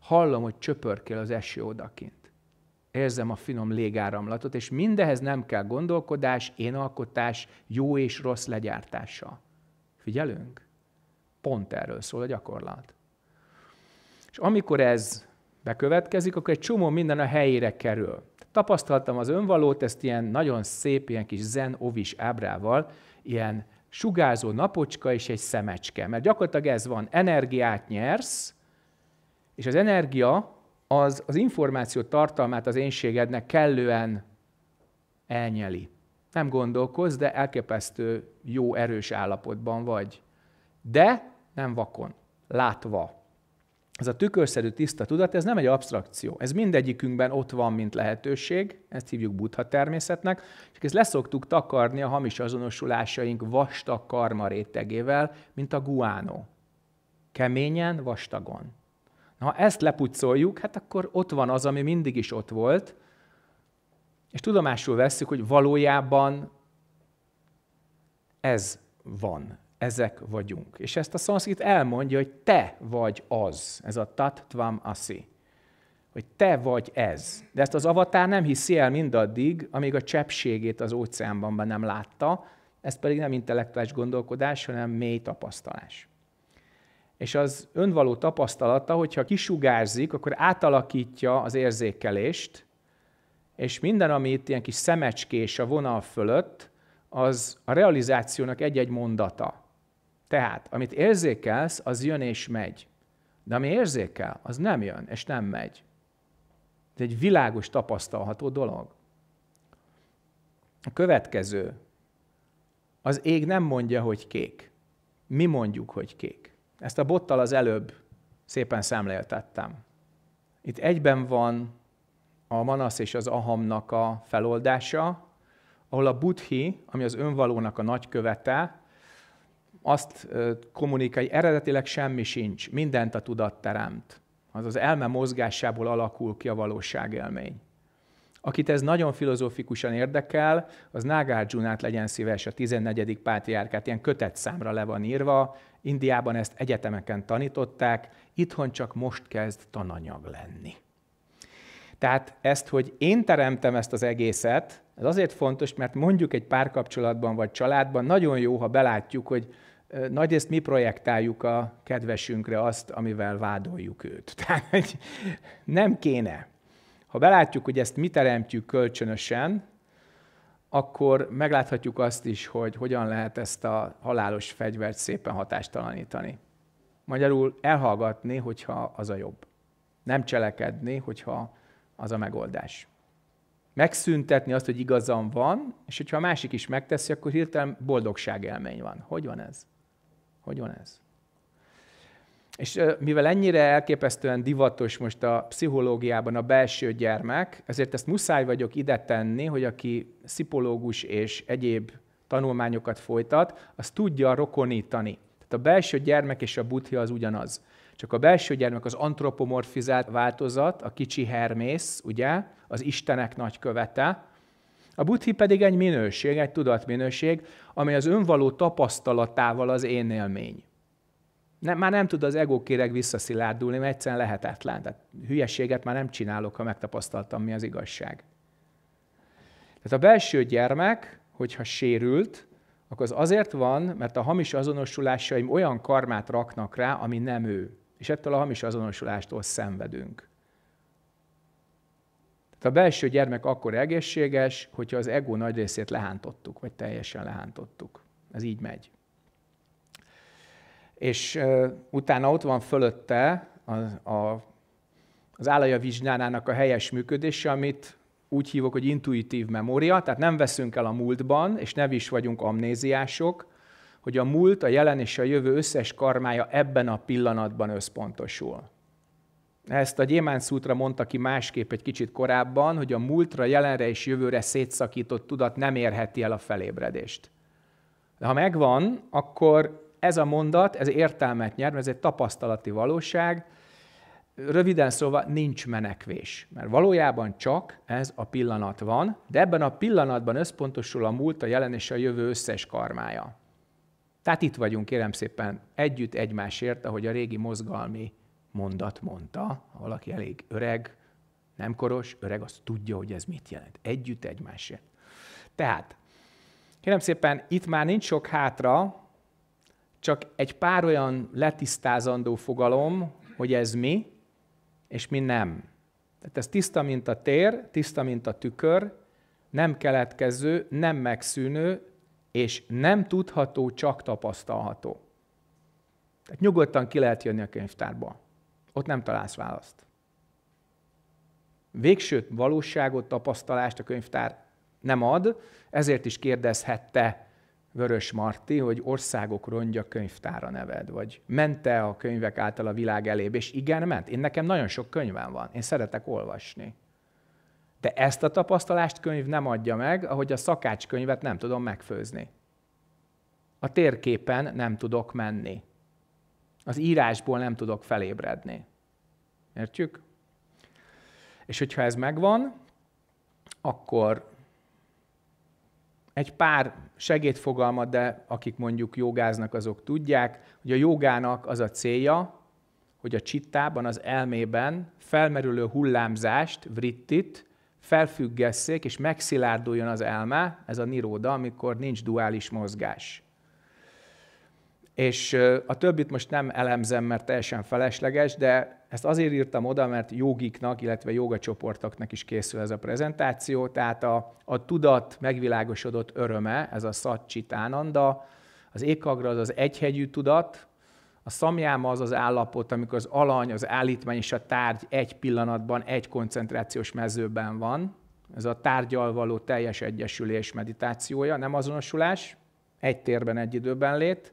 Speaker 1: Hallom, hogy csöpörkél az eső odakint. Érzem a finom légáramlatot, és mindehez nem kell gondolkodás, énalkotás, jó és rossz legyártása. Figyelünk? Pont erről szól a gyakorlat. És amikor ez bekövetkezik, akkor egy csomó minden a helyére kerül tapasztaltam az önvalót, ezt ilyen nagyon szép, ilyen kis zen ovis ábrával, ilyen sugázó napocska és egy szemecske. Mert gyakorlatilag ez van, energiát nyersz, és az energia az, az információ tartalmát az énségednek kellően elnyeli. Nem gondolkoz, de elképesztő jó, erős állapotban vagy. De nem vakon, látva ez a tükörszerű tiszta tudat, ez nem egy abstrakció. Ez mindegyikünkben ott van, mint lehetőség, ezt hívjuk buddha természetnek, és ezt leszoktuk takarni a hamis azonosulásaink vastag karma rétegével, mint a guánó. Keményen, vastagon. Na, ha ezt lepucoljuk, hát akkor ott van az, ami mindig is ott volt, és tudomásul vesszük, hogy valójában ez van ezek vagyunk. És ezt a szanszkrit elmondja, hogy te vagy az, ez a tat tvam asi, hogy te vagy ez. De ezt az avatár nem hiszi el mindaddig, amíg a csepségét az óceánban be nem látta, ez pedig nem intellektuális gondolkodás, hanem mély tapasztalás. És az önvaló tapasztalata, hogyha kisugárzik, akkor átalakítja az érzékelést, és minden, ami itt ilyen kis szemecskés a vonal fölött, az a realizációnak egy-egy mondata. Tehát, amit érzékelsz, az jön és megy. De ami érzékel, az nem jön és nem megy. Ez egy világos, tapasztalható dolog. A következő. Az ég nem mondja, hogy kék. Mi mondjuk, hogy kék. Ezt a bottal az előbb szépen szemléltettem. Itt egyben van a Manasz és az Ahamnak a feloldása, ahol a Buddhi, ami az önvalónak a nagykövete, azt hogy eredetileg semmi sincs, mindent a tudat teremt. Az az elme mozgásából alakul ki a valóságélmény. Akit ez nagyon filozófikusan érdekel, az Nagarjunát legyen szíves, a 14. pátriárkát, ilyen számra le van írva, Indiában ezt egyetemeken tanították, itthon csak most kezd tananyag lenni. Tehát ezt, hogy én teremtem ezt az egészet, ez azért fontos, mert mondjuk egy párkapcsolatban vagy családban nagyon jó, ha belátjuk, hogy nagyrészt mi projektáljuk a kedvesünkre azt, amivel vádoljuk őt. Tehát hogy nem kéne. Ha belátjuk, hogy ezt mi teremtjük kölcsönösen, akkor megláthatjuk azt is, hogy hogyan lehet ezt a halálos fegyvert szépen hatástalanítani. Magyarul elhallgatni, hogyha az a jobb. Nem cselekedni, hogyha az a megoldás. Megszüntetni azt, hogy igazam van, és hogyha a másik is megteszi, akkor hirtelen boldogság élmény van. Hogy van ez? Hogy van ez? És mivel ennyire elképesztően divatos most a pszichológiában a belső gyermek, ezért ezt muszáj vagyok ide tenni, hogy aki szipológus és egyéb tanulmányokat folytat, az tudja rokonítani. Tehát a belső gyermek és a buddhi az ugyanaz. Csak a belső gyermek az antropomorfizált változat, a kicsi hermész, ugye, az Istenek nagykövete, a buddhi pedig egy minőség, egy tudatminőség, amely az önvaló tapasztalatával az én élmény. Nem, már nem tud az ego kéreg visszaszilárdulni, mert egyszerűen lehetetlen. Tehát hülyeséget már nem csinálok, ha megtapasztaltam, mi az igazság. Tehát a belső gyermek, hogyha sérült, akkor az azért van, mert a hamis azonosulásaim olyan karmát raknak rá, ami nem ő. És ettől a hamis azonosulástól szenvedünk. Tehát a belső gyermek akkor egészséges, hogyha az ego nagy részét lehántottuk, vagy teljesen lehántottuk. Ez így megy. És uh, utána ott van fölötte a, a, az állaja vizsgálának a helyes működése, amit úgy hívok, hogy intuitív memória, tehát nem veszünk el a múltban, és nem is vagyunk amnéziások, hogy a múlt, a jelen és a jövő összes karmája ebben a pillanatban összpontosul. Ezt a Gyémán Szútra mondta ki másképp egy kicsit korábban, hogy a múltra, jelenre és jövőre szétszakított tudat nem érheti el a felébredést. De ha megvan, akkor ez a mondat, ez értelmet nyer, mert ez egy tapasztalati valóság, röviden szóval nincs menekvés, mert valójában csak ez a pillanat van, de ebben a pillanatban összpontosul a múlt, a jelen és a jövő összes karmája. Tehát itt vagyunk, kérem szépen, együtt egymásért, ahogy a régi mozgalmi mondat mondta, ha valaki elég öreg, nem koros, öreg, az tudja, hogy ez mit jelent. Együtt egymásért. Tehát, kérem szépen, itt már nincs sok hátra, csak egy pár olyan letisztázandó fogalom, hogy ez mi, és mi nem. Tehát ez tiszta, mint a tér, tiszta, mint a tükör, nem keletkező, nem megszűnő, és nem tudható, csak tapasztalható. Tehát nyugodtan ki lehet jönni a könyvtárba ott nem találsz választ. Végső valóságot, tapasztalást a könyvtár nem ad, ezért is kérdezhette Vörös Marti, hogy országok rondja könyvtára neved, vagy mente a könyvek által a világ elébe, és igen, ment. Én nekem nagyon sok könyvem van, én szeretek olvasni. De ezt a tapasztalást könyv nem adja meg, ahogy a szakácskönyvet nem tudom megfőzni. A térképen nem tudok menni. Az írásból nem tudok felébredni. Értjük? És hogyha ez megvan, akkor egy pár segédfogalmat, de akik mondjuk jogáznak, azok tudják, hogy a jogának az a célja, hogy a csittában, az elmében felmerülő hullámzást, vrittit, felfüggesszék és megszilárduljon az elme, ez a niróda, amikor nincs duális mozgás. És a többit most nem elemzem, mert teljesen felesleges, de ezt azért írtam oda, mert jogiknak, illetve jogacsoportoknak is készül ez a prezentáció, tehát a, a tudat megvilágosodott öröme, ez a szatcsitánanda, az ékagra az az egyhegyű tudat, a szamjáma az az állapot, amikor az alany, az állítmány és a tárgy egy pillanatban, egy koncentrációs mezőben van. Ez a tárgyal való teljes egyesülés meditációja, nem azonosulás, egy térben, egy időben lét.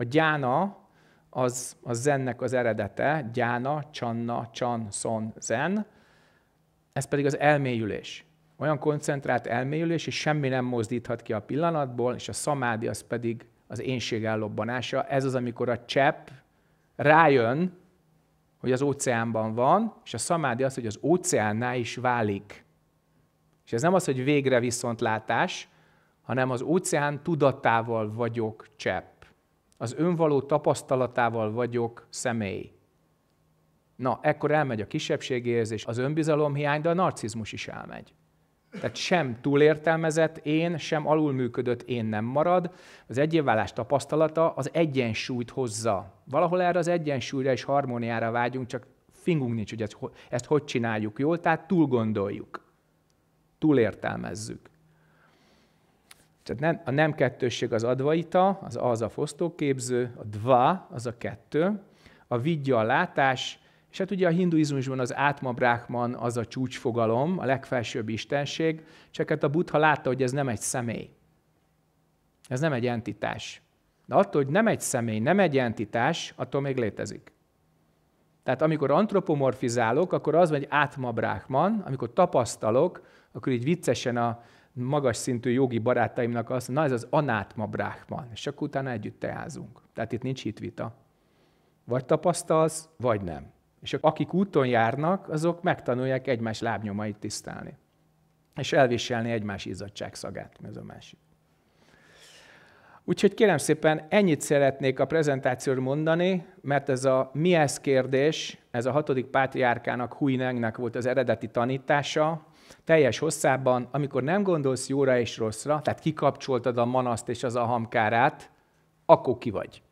Speaker 1: A gyána az a zennek az eredete, gyána, csanna, csan, szon, zen, ez pedig az elmélyülés. Olyan koncentrált elmélyülés, és semmi nem mozdíthat ki a pillanatból, és a szamádi az pedig az énség ellobbanása. Ez az, amikor a csepp rájön, hogy az óceánban van, és a szamádi az, hogy az óceánnál is válik. És ez nem az, hogy végre viszontlátás, hanem az óceán tudatával vagyok csepp az önvaló tapasztalatával vagyok személy. Na, ekkor elmegy a kisebbségi érzés, az hiány, de a narcizmus is elmegy. Tehát sem túlértelmezett én, sem alulműködött én nem marad. Az egyévválás tapasztalata az egyensúlyt hozza. Valahol erre az egyensúlyra és harmóniára vágyunk, csak fingunk nincs, hogy ezt, ezt hogy csináljuk jól, tehát túl gondoljuk, túl tehát nem, a nem kettősség az advaita, az az a fosztóképző, a dva az a kettő, a vidja a látás, és hát ugye a hinduizmusban az átma brahman az a csúcsfogalom, a legfelsőbb istenség, csak hát a buddha látta, hogy ez nem egy személy. Ez nem egy entitás. De attól, hogy nem egy személy, nem egy entitás, attól még létezik. Tehát amikor antropomorfizálok, akkor az, hogy átma brahman, amikor tapasztalok, akkor így viccesen a magas szintű jogi barátaimnak azt na ez az anátma bráhman, és akkor utána együtt teázunk. Tehát itt nincs hitvita. Vagy tapasztalsz, vagy nem. És akik úton járnak, azok megtanulják egymás lábnyomait tisztálni. És elviselni egymás izzadság szagát, ez a másik. Úgyhogy kérem szépen, ennyit szeretnék a prezentációról mondani, mert ez a mi ez kérdés, ez a hatodik pátriárkának, Huinengnek volt az eredeti tanítása, teljes hosszában, amikor nem gondolsz jóra és rosszra, tehát kikapcsoltad a manaszt és az ahamkárát, akkor ki vagy.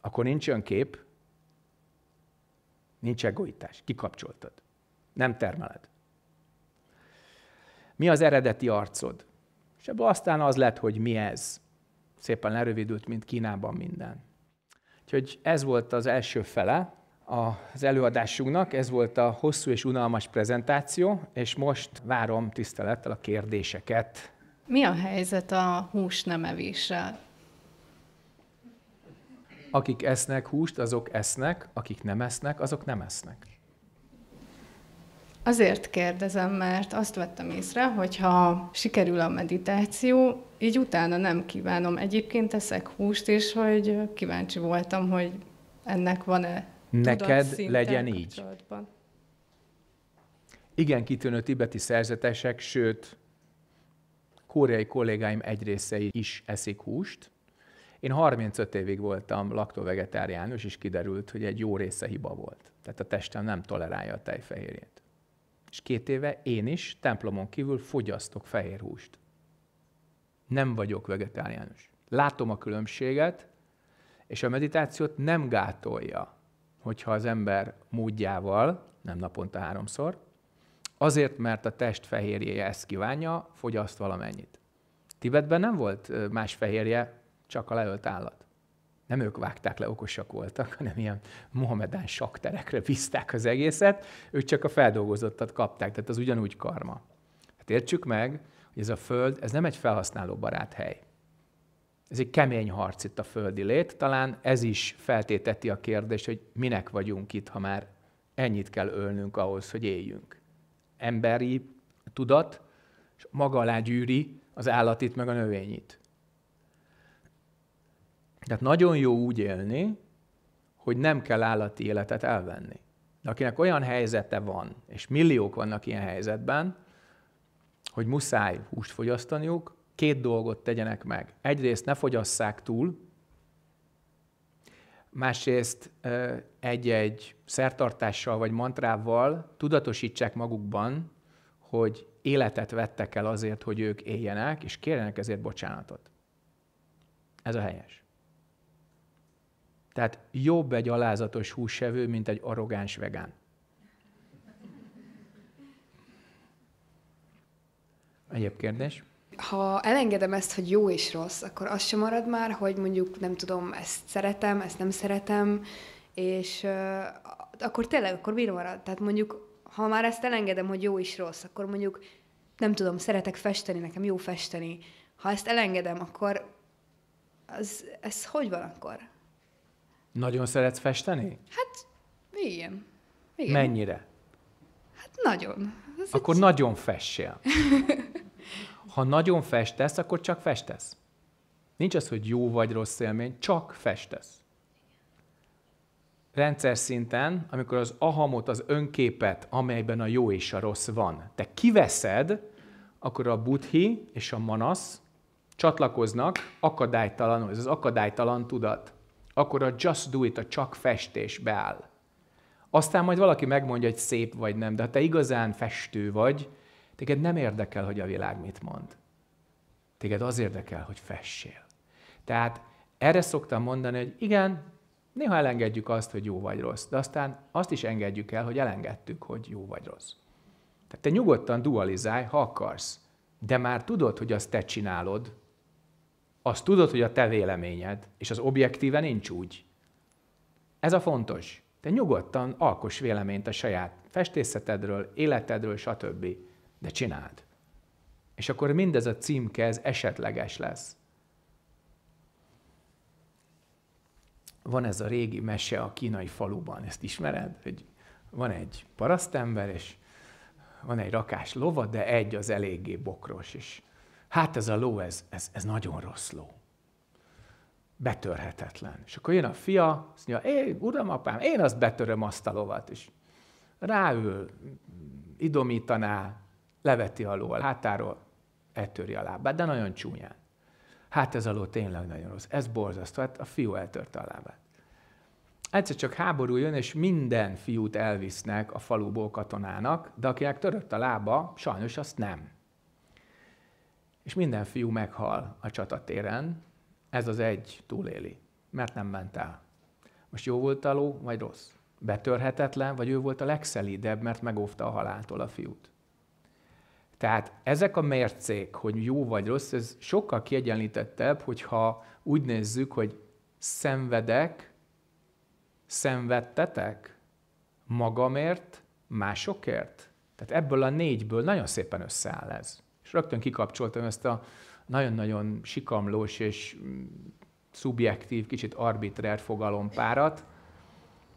Speaker 1: Akkor nincs önkép, nincs egoitás, kikapcsoltad. Nem termeled. Mi az eredeti arcod? És ebből aztán az lett, hogy mi ez. Szépen lerövidült, mint Kínában minden. Úgyhogy ez volt az első fele, az előadásunknak. Ez volt a hosszú és unalmas prezentáció, és most várom tisztelettel a kérdéseket.
Speaker 2: Mi a helyzet a hús nem
Speaker 1: evéssel? Akik esznek húst, azok esznek, akik nem esznek, azok nem esznek.
Speaker 2: Azért kérdezem, mert azt vettem észre, hogy ha sikerül a meditáció, így utána nem kívánom. Egyébként eszek húst és hogy kíváncsi voltam, hogy ennek van-e neked legyen így.
Speaker 1: Igen kitűnő tibeti szerzetesek, sőt, koreai kollégáim egy részei is eszik húst. Én 35 évig voltam laktovegetáriánus, és kiderült, hogy egy jó része hiba volt. Tehát a testem nem tolerálja a tejfehérjét. És két éve én is templomon kívül fogyasztok fehér húst. Nem vagyok vegetáriánus. Látom a különbséget, és a meditációt nem gátolja hogyha az ember módjával, nem naponta háromszor, azért, mert a test fehérjéje ezt kívánja, fogyaszt valamennyit. Tibetben nem volt más fehérje, csak a leölt állat. Nem ők vágták le, okosak voltak, hanem ilyen mohamedán sakterekre bízták az egészet, ők csak a feldolgozottat kapták, tehát az ugyanúgy karma. Hát értsük meg, hogy ez a föld, ez nem egy felhasználó barát hely. Ez egy kemény harc itt a földi lét. Talán ez is feltéteti a kérdést, hogy minek vagyunk itt, ha már ennyit kell ölnünk ahhoz, hogy éljünk. Emberi tudat, és maga alá gyűri az állatit meg a növényit. Tehát nagyon jó úgy élni, hogy nem kell állati életet elvenni. De akinek olyan helyzete van, és milliók vannak ilyen helyzetben, hogy muszáj húst fogyasztaniuk, két dolgot tegyenek meg. Egyrészt ne fogyasszák túl, másrészt egy-egy szertartással vagy mantrával tudatosítsák magukban, hogy életet vettek el azért, hogy ők éljenek, és kérjenek ezért bocsánatot. Ez a helyes. Tehát jobb egy alázatos húsevő, mint egy arrogáns vegán. Egyéb kérdés?
Speaker 2: ha elengedem ezt, hogy jó és rossz, akkor az sem marad már, hogy mondjuk nem tudom, ezt szeretem, ezt nem szeretem, és uh, akkor tényleg, akkor mi marad? Tehát mondjuk, ha már ezt elengedem, hogy jó és rossz, akkor mondjuk nem tudom, szeretek festeni, nekem jó festeni. Ha ezt elengedem, akkor az, ez hogy van akkor?
Speaker 1: Nagyon szeretsz festeni?
Speaker 2: Hát, igen. igen. Mennyire? Hát nagyon.
Speaker 1: Ez akkor egy... nagyon fessél. Ha nagyon festesz, akkor csak festesz. Nincs az, hogy jó vagy rossz élmény, csak festesz. Rendszer szinten, amikor az ahamot, az önképet, amelyben a jó és a rossz van, te kiveszed, akkor a buddhi és a manasz csatlakoznak akadálytalanul, ez az akadálytalan tudat. Akkor a just do it, a csak festés beáll. Aztán majd valaki megmondja, hogy szép vagy nem, de ha te igazán festő vagy, Téged nem érdekel, hogy a világ mit mond. Téged az érdekel, hogy fessél. Tehát erre szoktam mondani, hogy igen, néha elengedjük azt, hogy jó vagy rossz, de aztán azt is engedjük el, hogy elengedtük, hogy jó vagy rossz. Tehát te nyugodtan dualizálj, ha akarsz, de már tudod, hogy azt te csinálod, azt tudod, hogy a te véleményed, és az objektíve nincs úgy. Ez a fontos. Te nyugodtan alkos véleményt a saját festészetedről, életedről, stb de csináld. És akkor mindez a címke, ez esetleges lesz. Van ez a régi mese a kínai faluban, ezt ismered? Hogy van egy parasztember, és van egy rakás lova, de egy az eléggé bokros, is. hát ez a ló, ez, ez, ez nagyon rossz ló. Betörhetetlen. És akkor jön a fia, azt mondja, én, uram, apám, én azt betöröm azt a lovat, és ráül, idomítaná, leveti alól, hátáról eltöri a lábát, de nagyon csúnyán. Hát ez alól tényleg nagyon rossz. Ez borzasztó, hát a fiú eltörte a lábát. Egyszer csak háború jön, és minden fiút elvisznek a faluból katonának, de akinek törött a lába, sajnos azt nem. És minden fiú meghal a csatatéren, ez az egy túléli, mert nem ment el. Most jó volt a ló, vagy rossz? Betörhetetlen, vagy ő volt a legszelídebb, mert megóvta a haláltól a fiút? Tehát ezek a mércék, hogy jó vagy rossz, ez sokkal kiegyenlítettebb, hogyha úgy nézzük, hogy szenvedek, szenvedtetek magamért, másokért. Tehát ebből a négyből nagyon szépen összeáll ez. És rögtön kikapcsoltam ezt a nagyon-nagyon sikamlós és mm, szubjektív, kicsit arbitrer fogalompárat,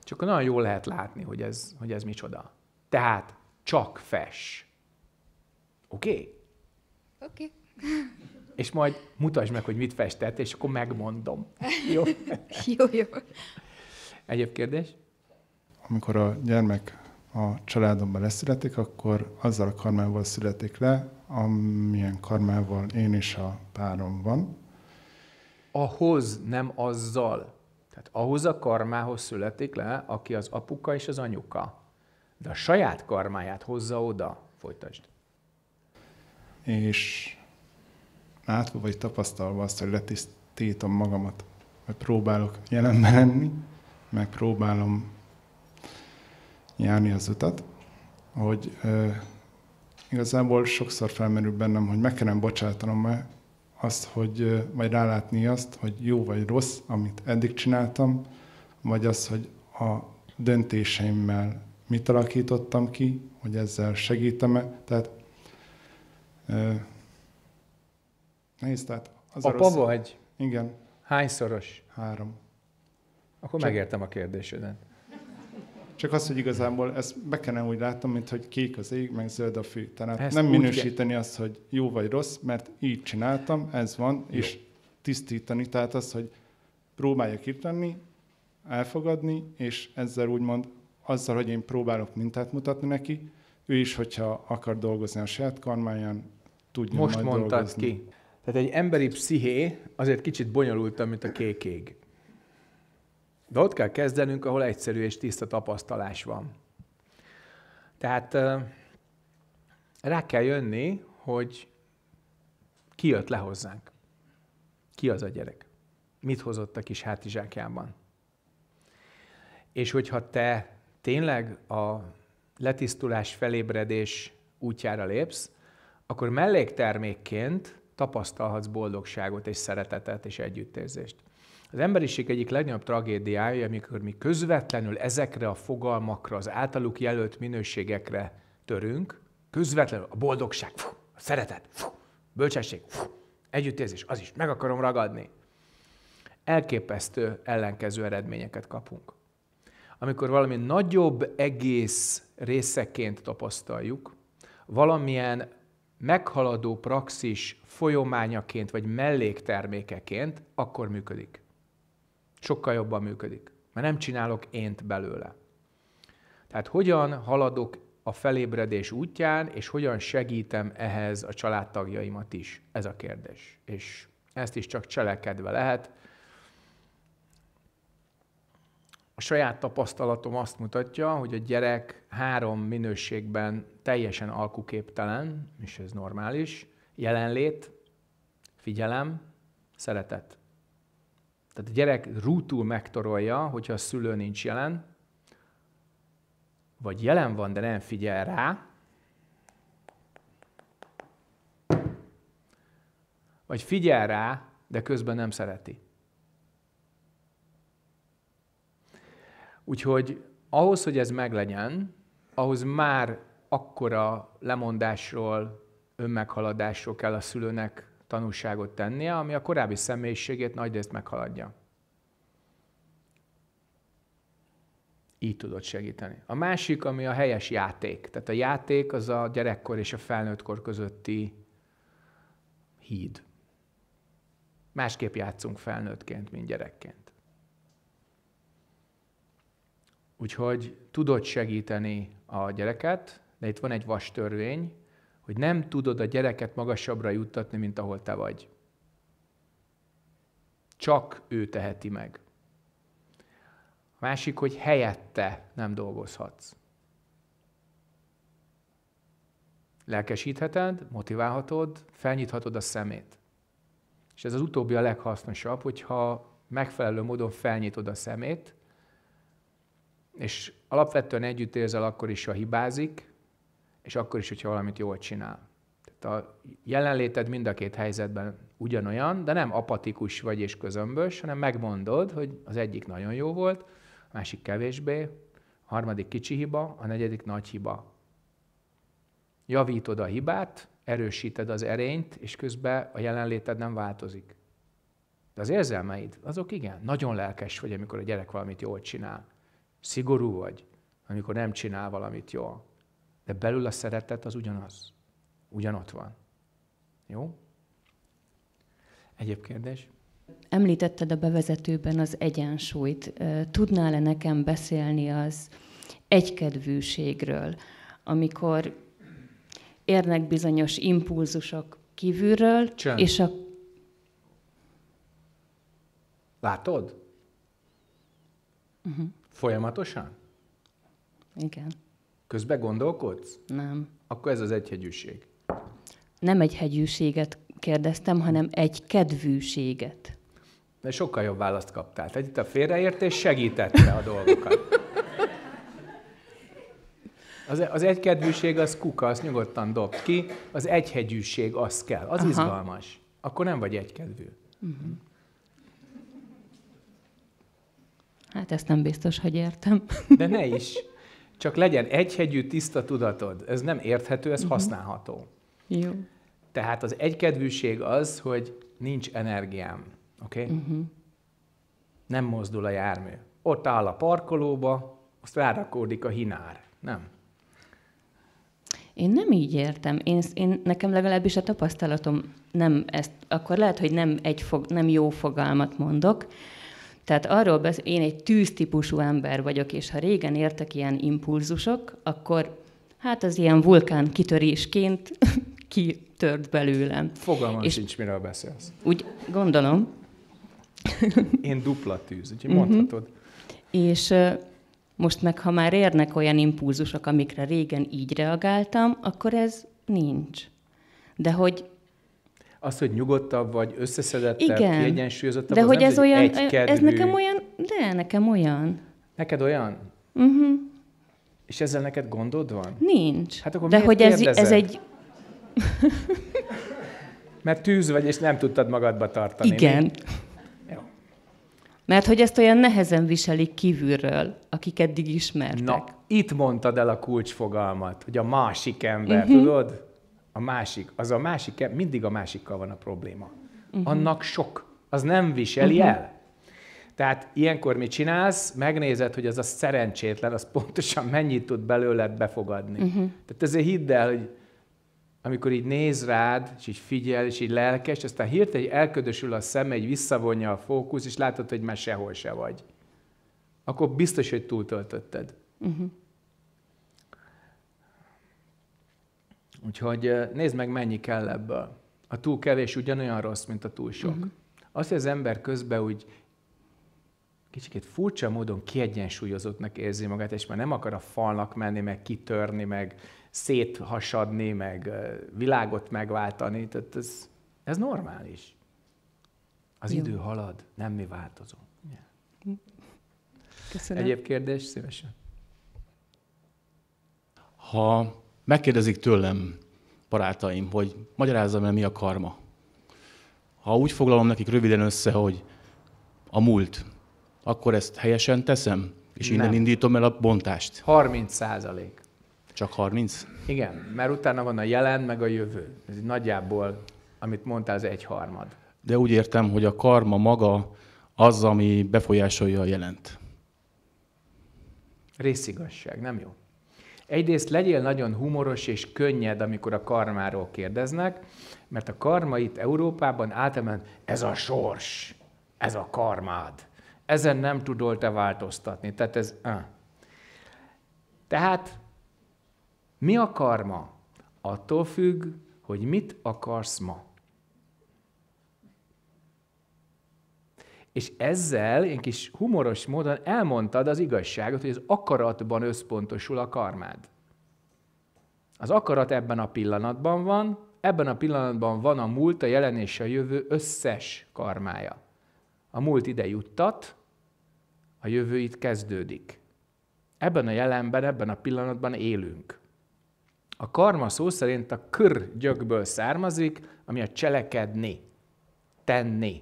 Speaker 1: csak nagyon jól lehet látni, hogy ez, hogy ez micsoda. Tehát csak fes. Oké? Okay?
Speaker 2: Oké. Okay.
Speaker 1: És majd mutasd meg, hogy mit festett, és akkor megmondom. Jó? jó, jó. Egyéb kérdés?
Speaker 3: Amikor a gyermek a családomban leszületik, akkor azzal a karmával születik le, amilyen karmával én is a párom van.
Speaker 1: Ahhoz, nem azzal. Tehát ahhoz a karmához születik le, aki az apuka és az anyuka. De a saját karmáját hozza oda. Folytasd
Speaker 3: és látva vagy tapasztalva azt, hogy letisztítom magamat, vagy próbálok jelenben lenni, megpróbálom járni az utat, hogy e, igazából sokszor felmerül bennem, hogy meg kellene bocsátanom -e azt, hogy, vagy rálátni azt, hogy jó vagy rossz, amit eddig csináltam, vagy az, hogy a döntéseimmel mit alakítottam ki, hogy ezzel segítem-e. Tehát Nehéz, tehát az a rossz... egy, Igen. Hányszoros? Három. Akkor Csak...
Speaker 1: megértem a kérdésedet.
Speaker 3: Csak az, hogy igazából ezt be kellene úgy látnom, mint hogy kék az ég, meg zöld a fű. Tehát ezt nem minősíteni azt, hogy jó vagy rossz, mert így csináltam, ez van, jó. és tisztítani. Tehát az, hogy próbáljak itt lenni, elfogadni, és ezzel úgymond, azzal, hogy én próbálok mintát mutatni neki, ő is, hogyha akar dolgozni a saját karmáján, tudja Most majd mondtad dolgozni. ki.
Speaker 1: Tehát egy emberi psziché azért kicsit bonyolultabb, mint a kékég. De ott kell kezdenünk, ahol egyszerű és tiszta tapasztalás van. Tehát rá kell jönni, hogy ki jött le hozzánk. Ki az a gyerek? Mit hozott a kis hátizsákjában? És hogyha te tényleg a letisztulás, felébredés útjára lépsz, akkor melléktermékként tapasztalhatsz boldogságot és szeretetet és együttérzést. Az emberiség egyik legnagyobb tragédiája, amikor mi közvetlenül ezekre a fogalmakra, az általuk jelölt minőségekre törünk, közvetlenül a boldogság, fú, a szeretet, fú, bölcsesség, fú, együttérzés, az is, meg akarom ragadni. Elképesztő ellenkező eredményeket kapunk. Amikor valami nagyobb egész részeként tapasztaljuk, valamilyen meghaladó praxis folyományaként vagy melléktermékeként, akkor működik. Sokkal jobban működik, mert nem csinálok ént belőle. Tehát hogyan haladok a felébredés útján, és hogyan segítem ehhez a családtagjaimat is? Ez a kérdés. És ezt is csak cselekedve lehet, A saját tapasztalatom azt mutatja, hogy a gyerek három minőségben teljesen alkuképtelen, és ez normális, jelenlét, figyelem, szeretet. Tehát a gyerek rútul megtorolja, hogyha a szülő nincs jelen, vagy jelen van, de nem figyel rá, vagy figyel rá, de közben nem szereti. Úgyhogy ahhoz, hogy ez meglegyen, ahhoz már akkora lemondásról, önmeghaladásról kell a szülőnek tanulságot tennie, ami a korábbi személyiségét részt meghaladja. Így tudod segíteni. A másik, ami a helyes játék. Tehát a játék az a gyerekkor és a felnőttkor közötti híd. Másképp játszunk felnőttként, mint gyerekként. Úgyhogy tudod segíteni a gyereket, de itt van egy vas törvény, hogy nem tudod a gyereket magasabbra juttatni, mint ahol te vagy. Csak ő teheti meg. A másik, hogy helyette nem dolgozhatsz. Lelkesítheted, motiválhatod, felnyithatod a szemét. És ez az utóbbi a leghasznosabb, hogyha megfelelő módon felnyitod a szemét, és alapvetően együtt érzel akkor is, ha hibázik, és akkor is, hogyha valamit jól csinál. Tehát a jelenléted mind a két helyzetben ugyanolyan, de nem apatikus vagy és közömbös, hanem megmondod, hogy az egyik nagyon jó volt, a másik kevésbé, a harmadik kicsi hiba, a negyedik nagy hiba. Javítod a hibát, erősíted az erényt, és közben a jelenléted nem változik. De az érzelmeid, azok igen, nagyon lelkes vagy, amikor a gyerek valamit jól csinál. Szigorú vagy, amikor nem csinál valamit jól. De belül a szeretet az ugyanaz. Ugyanott van. Jó? Egyéb kérdés?
Speaker 2: Említetted a bevezetőben az egyensúlyt. Tudnál-e nekem beszélni az egykedvűségről, amikor érnek bizonyos impulzusok kívülről, Csönd. és a... Látod? Uh-huh.
Speaker 1: Folyamatosan? Igen. Közben gondolkodsz? Nem. Akkor ez az egyhegyűség.
Speaker 2: Nem egy hegyűséget kérdeztem, hanem egy kedvűséget.
Speaker 1: De sokkal jobb választ kaptál. Tehát itt a félreértés segítette a dolgokat. Az, az egykedvűség az kuka, azt nyugodtan dob ki, az egyhegyűség az kell, az Aha. izgalmas. Akkor nem vagy egykedvű. Uh-huh. Mhm.
Speaker 2: Hát ezt nem biztos, hogy értem.
Speaker 1: De ne is. Csak legyen egyhegyű, tiszta tudatod. Ez nem érthető, ez uh-huh. használható. Jó. Tehát az egykedvűség az, hogy nincs energiám. Oké? Okay? Mhm. Uh-huh. Nem mozdul a jármű. Ott áll a parkolóba, azt rárakódik a hinár. Nem.
Speaker 2: Én nem így értem. Én, én nekem legalábbis a tapasztalatom nem ezt, akkor lehet, hogy nem, egy fog, nem jó fogalmat mondok, tehát arról beszél, én egy tűztípusú ember vagyok, és ha régen értek ilyen impulzusok, akkor hát az ilyen vulkán kitörésként
Speaker 1: kitört belőlem. Fogalmam és sincs, miről beszélsz. Úgy gondolom. Én dupla tűz, úgyhogy uh-huh. mondhatod.
Speaker 2: És most meg, ha már érnek olyan impulzusok, amikre régen így reagáltam, akkor ez nincs. De hogy
Speaker 1: az, hogy nyugodtabb vagy, összeszedettebb, Igen. kiegyensúlyozottabb, de az hogy nem ez olyan, egykedvű. ez nekem
Speaker 2: olyan, de nekem olyan.
Speaker 1: Neked olyan? Uh-huh. És ezzel neked gondod van? Nincs.
Speaker 2: Hát akkor de hogy ez, ez egy...
Speaker 1: Mert tűz vagy, és nem tudtad magadba tartani. Igen. Jó.
Speaker 2: Mert hogy ezt olyan nehezen viselik kívülről, akik eddig
Speaker 1: ismertek. Na, itt mondtad el a kulcsfogalmat, hogy a másik ember, uh-huh. tudod? a másik, az a másik, mindig a másikkal van a probléma. Uh-huh. Annak sok, az nem viseli uh-huh. el. Tehát ilyenkor mi csinálsz, megnézed, hogy az a szerencsétlen, az pontosan mennyit tud belőled befogadni. Uh-huh. Tehát ezért hidd el, hogy amikor így néz rád, és így figyel, és így lelkes, aztán hirtelen elködösül a szem, egy visszavonja a fókusz, és látod, hogy már sehol se vagy. Akkor biztos, hogy túltöltötted. Uh-huh. Úgyhogy nézd meg, mennyi kell ebből. A túl kevés ugyanolyan rossz, mint a túl sok. Uh-huh. Az, hogy az ember közben úgy kicsit furcsa módon kiegyensúlyozottnak érzi magát, és már nem akar a falnak menni, meg kitörni, meg széthasadni, meg világot megváltani, tehát ez, ez normális. Az Jó. idő halad, nem mi változunk. Köszönöm. Egyéb kérdés? Szívesen.
Speaker 4: Ha Megkérdezik tőlem barátaim, hogy magyarázzam el, mi a karma. Ha úgy foglalom nekik röviden össze, hogy a múlt, akkor ezt helyesen teszem, és innen Nem. indítom el a bontást.
Speaker 1: 30 százalék.
Speaker 4: Csak 30?
Speaker 1: Igen, mert utána van a jelen, meg a jövő. Ez nagyjából, amit mondtál, az egy harmad.
Speaker 4: De úgy értem, hogy a karma maga az, ami befolyásolja a jelent.
Speaker 1: Részigazság, nem jó. Egyrészt legyél nagyon humoros és könnyed, amikor a karmáról kérdeznek, mert a karma itt Európában általában ez a sors, ez a karmád. Ezen nem tudol te változtatni. Tehát ez... Uh. Tehát mi a karma? Attól függ, hogy mit akarsz ma. És ezzel egy kis humoros módon elmondtad az igazságot, hogy az akaratban összpontosul a karmád. Az akarat ebben a pillanatban van, ebben a pillanatban van a múlt, a jelen és a jövő összes karmája. A múlt ide juttat, a jövő itt kezdődik. Ebben a jelenben, ebben a pillanatban élünk. A karma szó szerint a kör gyökből származik, ami a cselekedni, tenni,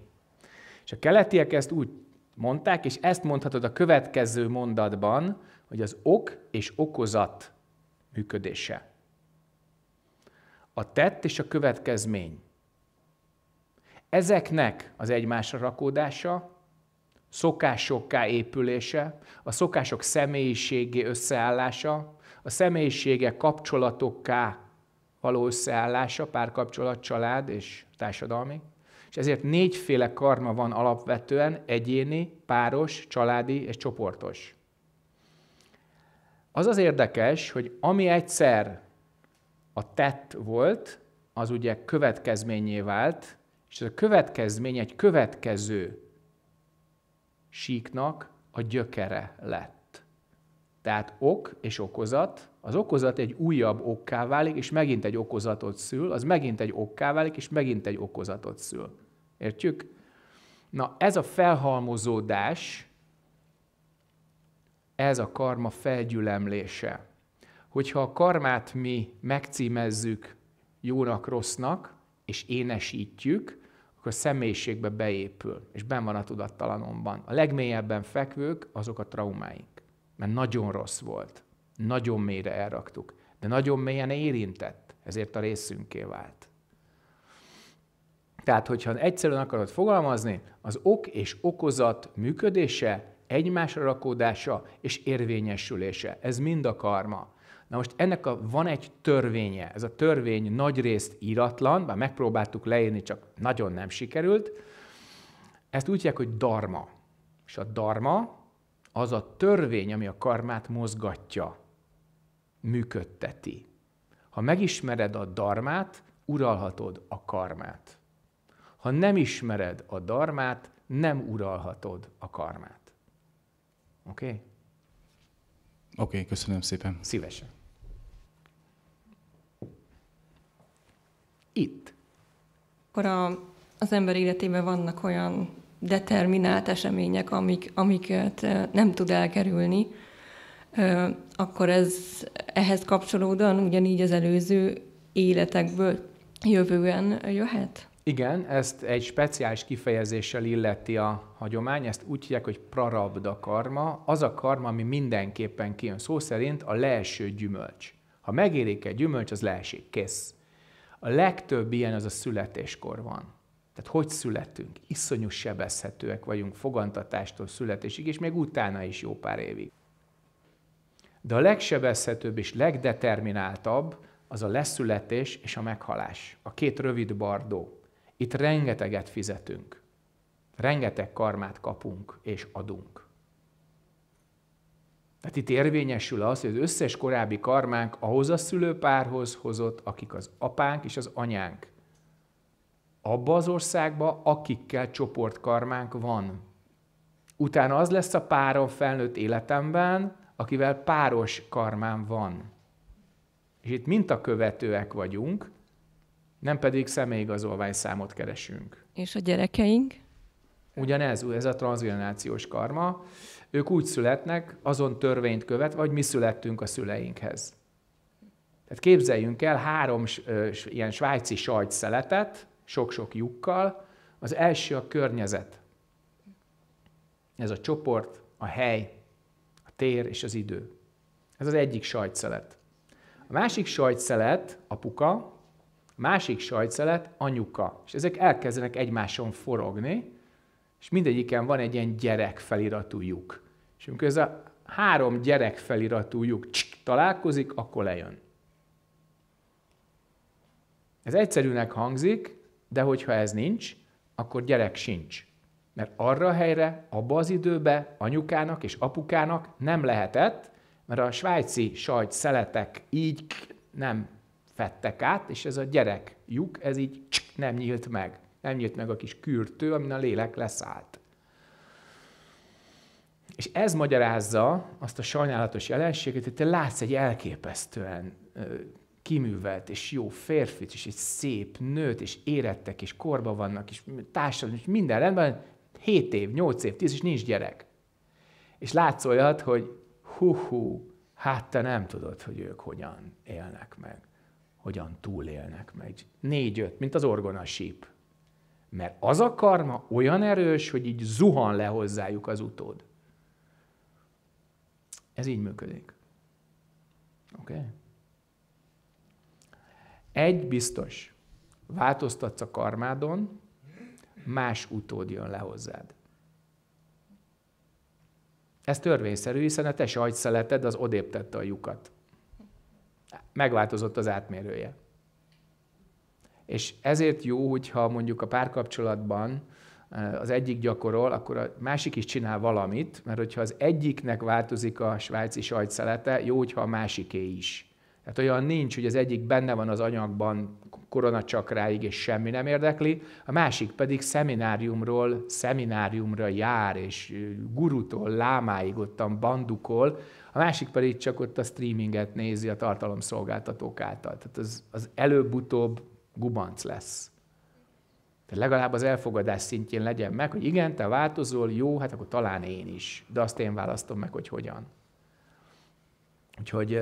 Speaker 1: és a keletiek ezt úgy mondták, és ezt mondhatod a következő mondatban, hogy az ok és okozat működése. A tett és a következmény. Ezeknek az egymásra rakódása, szokásokká épülése, a szokások személyiségé összeállása, a személyisége kapcsolatokká való összeállása, párkapcsolat, család és társadalmi, és ezért négyféle karma van alapvetően egyéni, páros, családi és csoportos. Az az érdekes, hogy ami egyszer a tett volt, az ugye következményé vált, és ez a következmény egy következő síknak a gyökere lett. Tehát ok és okozat, az okozat egy újabb okká válik, és megint egy okozatot szül, az megint egy okká válik, és megint egy okozatot szül. Értjük? Na, ez a felhalmozódás, ez a karma felgyülemlése. Hogyha a karmát mi megcímezzük jónak, rossznak, és énesítjük, akkor a személyiségbe beépül, és ben van a tudattalanomban. A legmélyebben fekvők azok a traumáink, mert nagyon rossz volt, nagyon mélyre elraktuk, de nagyon mélyen érintett, ezért a részünké vált. Tehát, hogyha egyszerűen akarod fogalmazni, az ok és okozat működése, egymásra rakódása és érvényesülése. Ez mind a karma. Na most ennek a, van egy törvénye. Ez a törvény nagyrészt íratlan, bár megpróbáltuk leírni, csak nagyon nem sikerült. Ezt úgy hívják, hogy dharma. És a dharma az a törvény, ami a karmát mozgatja, működteti. Ha megismered a darmát, uralhatod a karmát. Ha nem ismered a darmát, nem uralhatod a karmát. Oké? Okay? Oké,
Speaker 4: okay, köszönöm szépen. Szívesen.
Speaker 2: Itt. Akkor a, az ember életében vannak olyan determinált események, amik, amiket nem tud elkerülni, akkor ez ehhez kapcsolódóan ugyanígy az előző életekből jövően jöhet?
Speaker 1: Igen, ezt egy speciális kifejezéssel illeti a hagyomány, ezt úgy hívják, hogy prarabda karma, az a karma, ami mindenképpen kijön. Szó szerint a leeső gyümölcs. Ha megérik egy gyümölcs, az leesik, kész. A legtöbb ilyen az a születéskor van. Tehát hogy születünk? Iszonyú sebezhetőek vagyunk fogantatástól születésig, és még utána is jó pár évig. De a legsebezhetőbb és legdetermináltabb az a leszületés és a meghalás. A két rövid bardó. Itt rengeteget fizetünk. Rengeteg karmát kapunk és adunk. Tehát itt érvényesül az, hogy az összes korábbi karmánk ahhoz a szülőpárhoz hozott, akik az apánk és az anyánk. Abba az országba, akikkel csoportkarmánk van. Utána az lesz a párom felnőtt életemben, akivel páros karmám van. És itt mintakövetőek vagyunk, nem pedig személyigazolvány számot keresünk.
Speaker 2: És a gyerekeink?
Speaker 1: Ugyanez, ez a transgenerációs karma. Ők úgy születnek, azon törvényt követ, vagy mi születtünk a szüleinkhez. Tehát képzeljünk el három ö, ilyen svájci sajtszeletet, sok-sok lyukkal. Az első a környezet. Ez a csoport, a hely, a tér és az idő. Ez az egyik sajtszelet. A másik sajtszelet, apuka, másik sajtszelet anyuka. És ezek elkezdenek egymáson forogni, és mindegyiken van egy ilyen gyerek feliratú lyuk. És amikor ez a három gyerek feliratú lyuk csk, találkozik, akkor lejön. Ez egyszerűnek hangzik, de hogyha ez nincs, akkor gyerek sincs. Mert arra a helyre, abba az időbe anyukának és apukának nem lehetett, mert a svájci sajt szeletek így nem fettek át, és ez a gyerek lyuk, ez így csk, nem nyílt meg. Nem nyílt meg a kis kürtő, amin a lélek leszállt. És ez magyarázza azt a sajnálatos jelenséget, hogy te látsz egy elképesztően kiművelt és jó férfit, és egy szép nőt, és érettek, és korba vannak, és társadalom, és minden rendben, 7 év, 8 év, 10, és nincs gyerek. És látsz olyat, hogy hú, hú hát te nem tudod, hogy ők hogyan élnek meg hogyan túlélnek meg. Négy-öt, mint az orgona síp. Mert az a karma olyan erős, hogy így zuhan le hozzájuk az utód. Ez így működik. Oké? Okay? Egy biztos, változtatsz a karmádon, más utód jön le hozzád. Ez törvényszerű, hiszen a te sajtszeleted az odéptette a lyukat megváltozott az átmérője. És ezért jó, hogyha mondjuk a párkapcsolatban eh, az egyik gyakorol, akkor a másik is csinál valamit, mert hogyha az egyiknek változik a svájci sajtszelete, jó, hogyha a másiké is. Tehát olyan nincs, hogy az egyik benne van az anyagban koronacsakráig, és semmi nem érdekli, a másik pedig szemináriumról szemináriumra jár, és gurutól lámáig ottan bandukol, a másik pedig csak ott a streaminget nézi a tartalomszolgáltatók által. Tehát az, az előbb-utóbb gubanc lesz. Tehát legalább az elfogadás szintjén legyen meg, hogy igen, te változol, jó, hát akkor talán én is, de azt én választom meg, hogy hogyan. Úgyhogy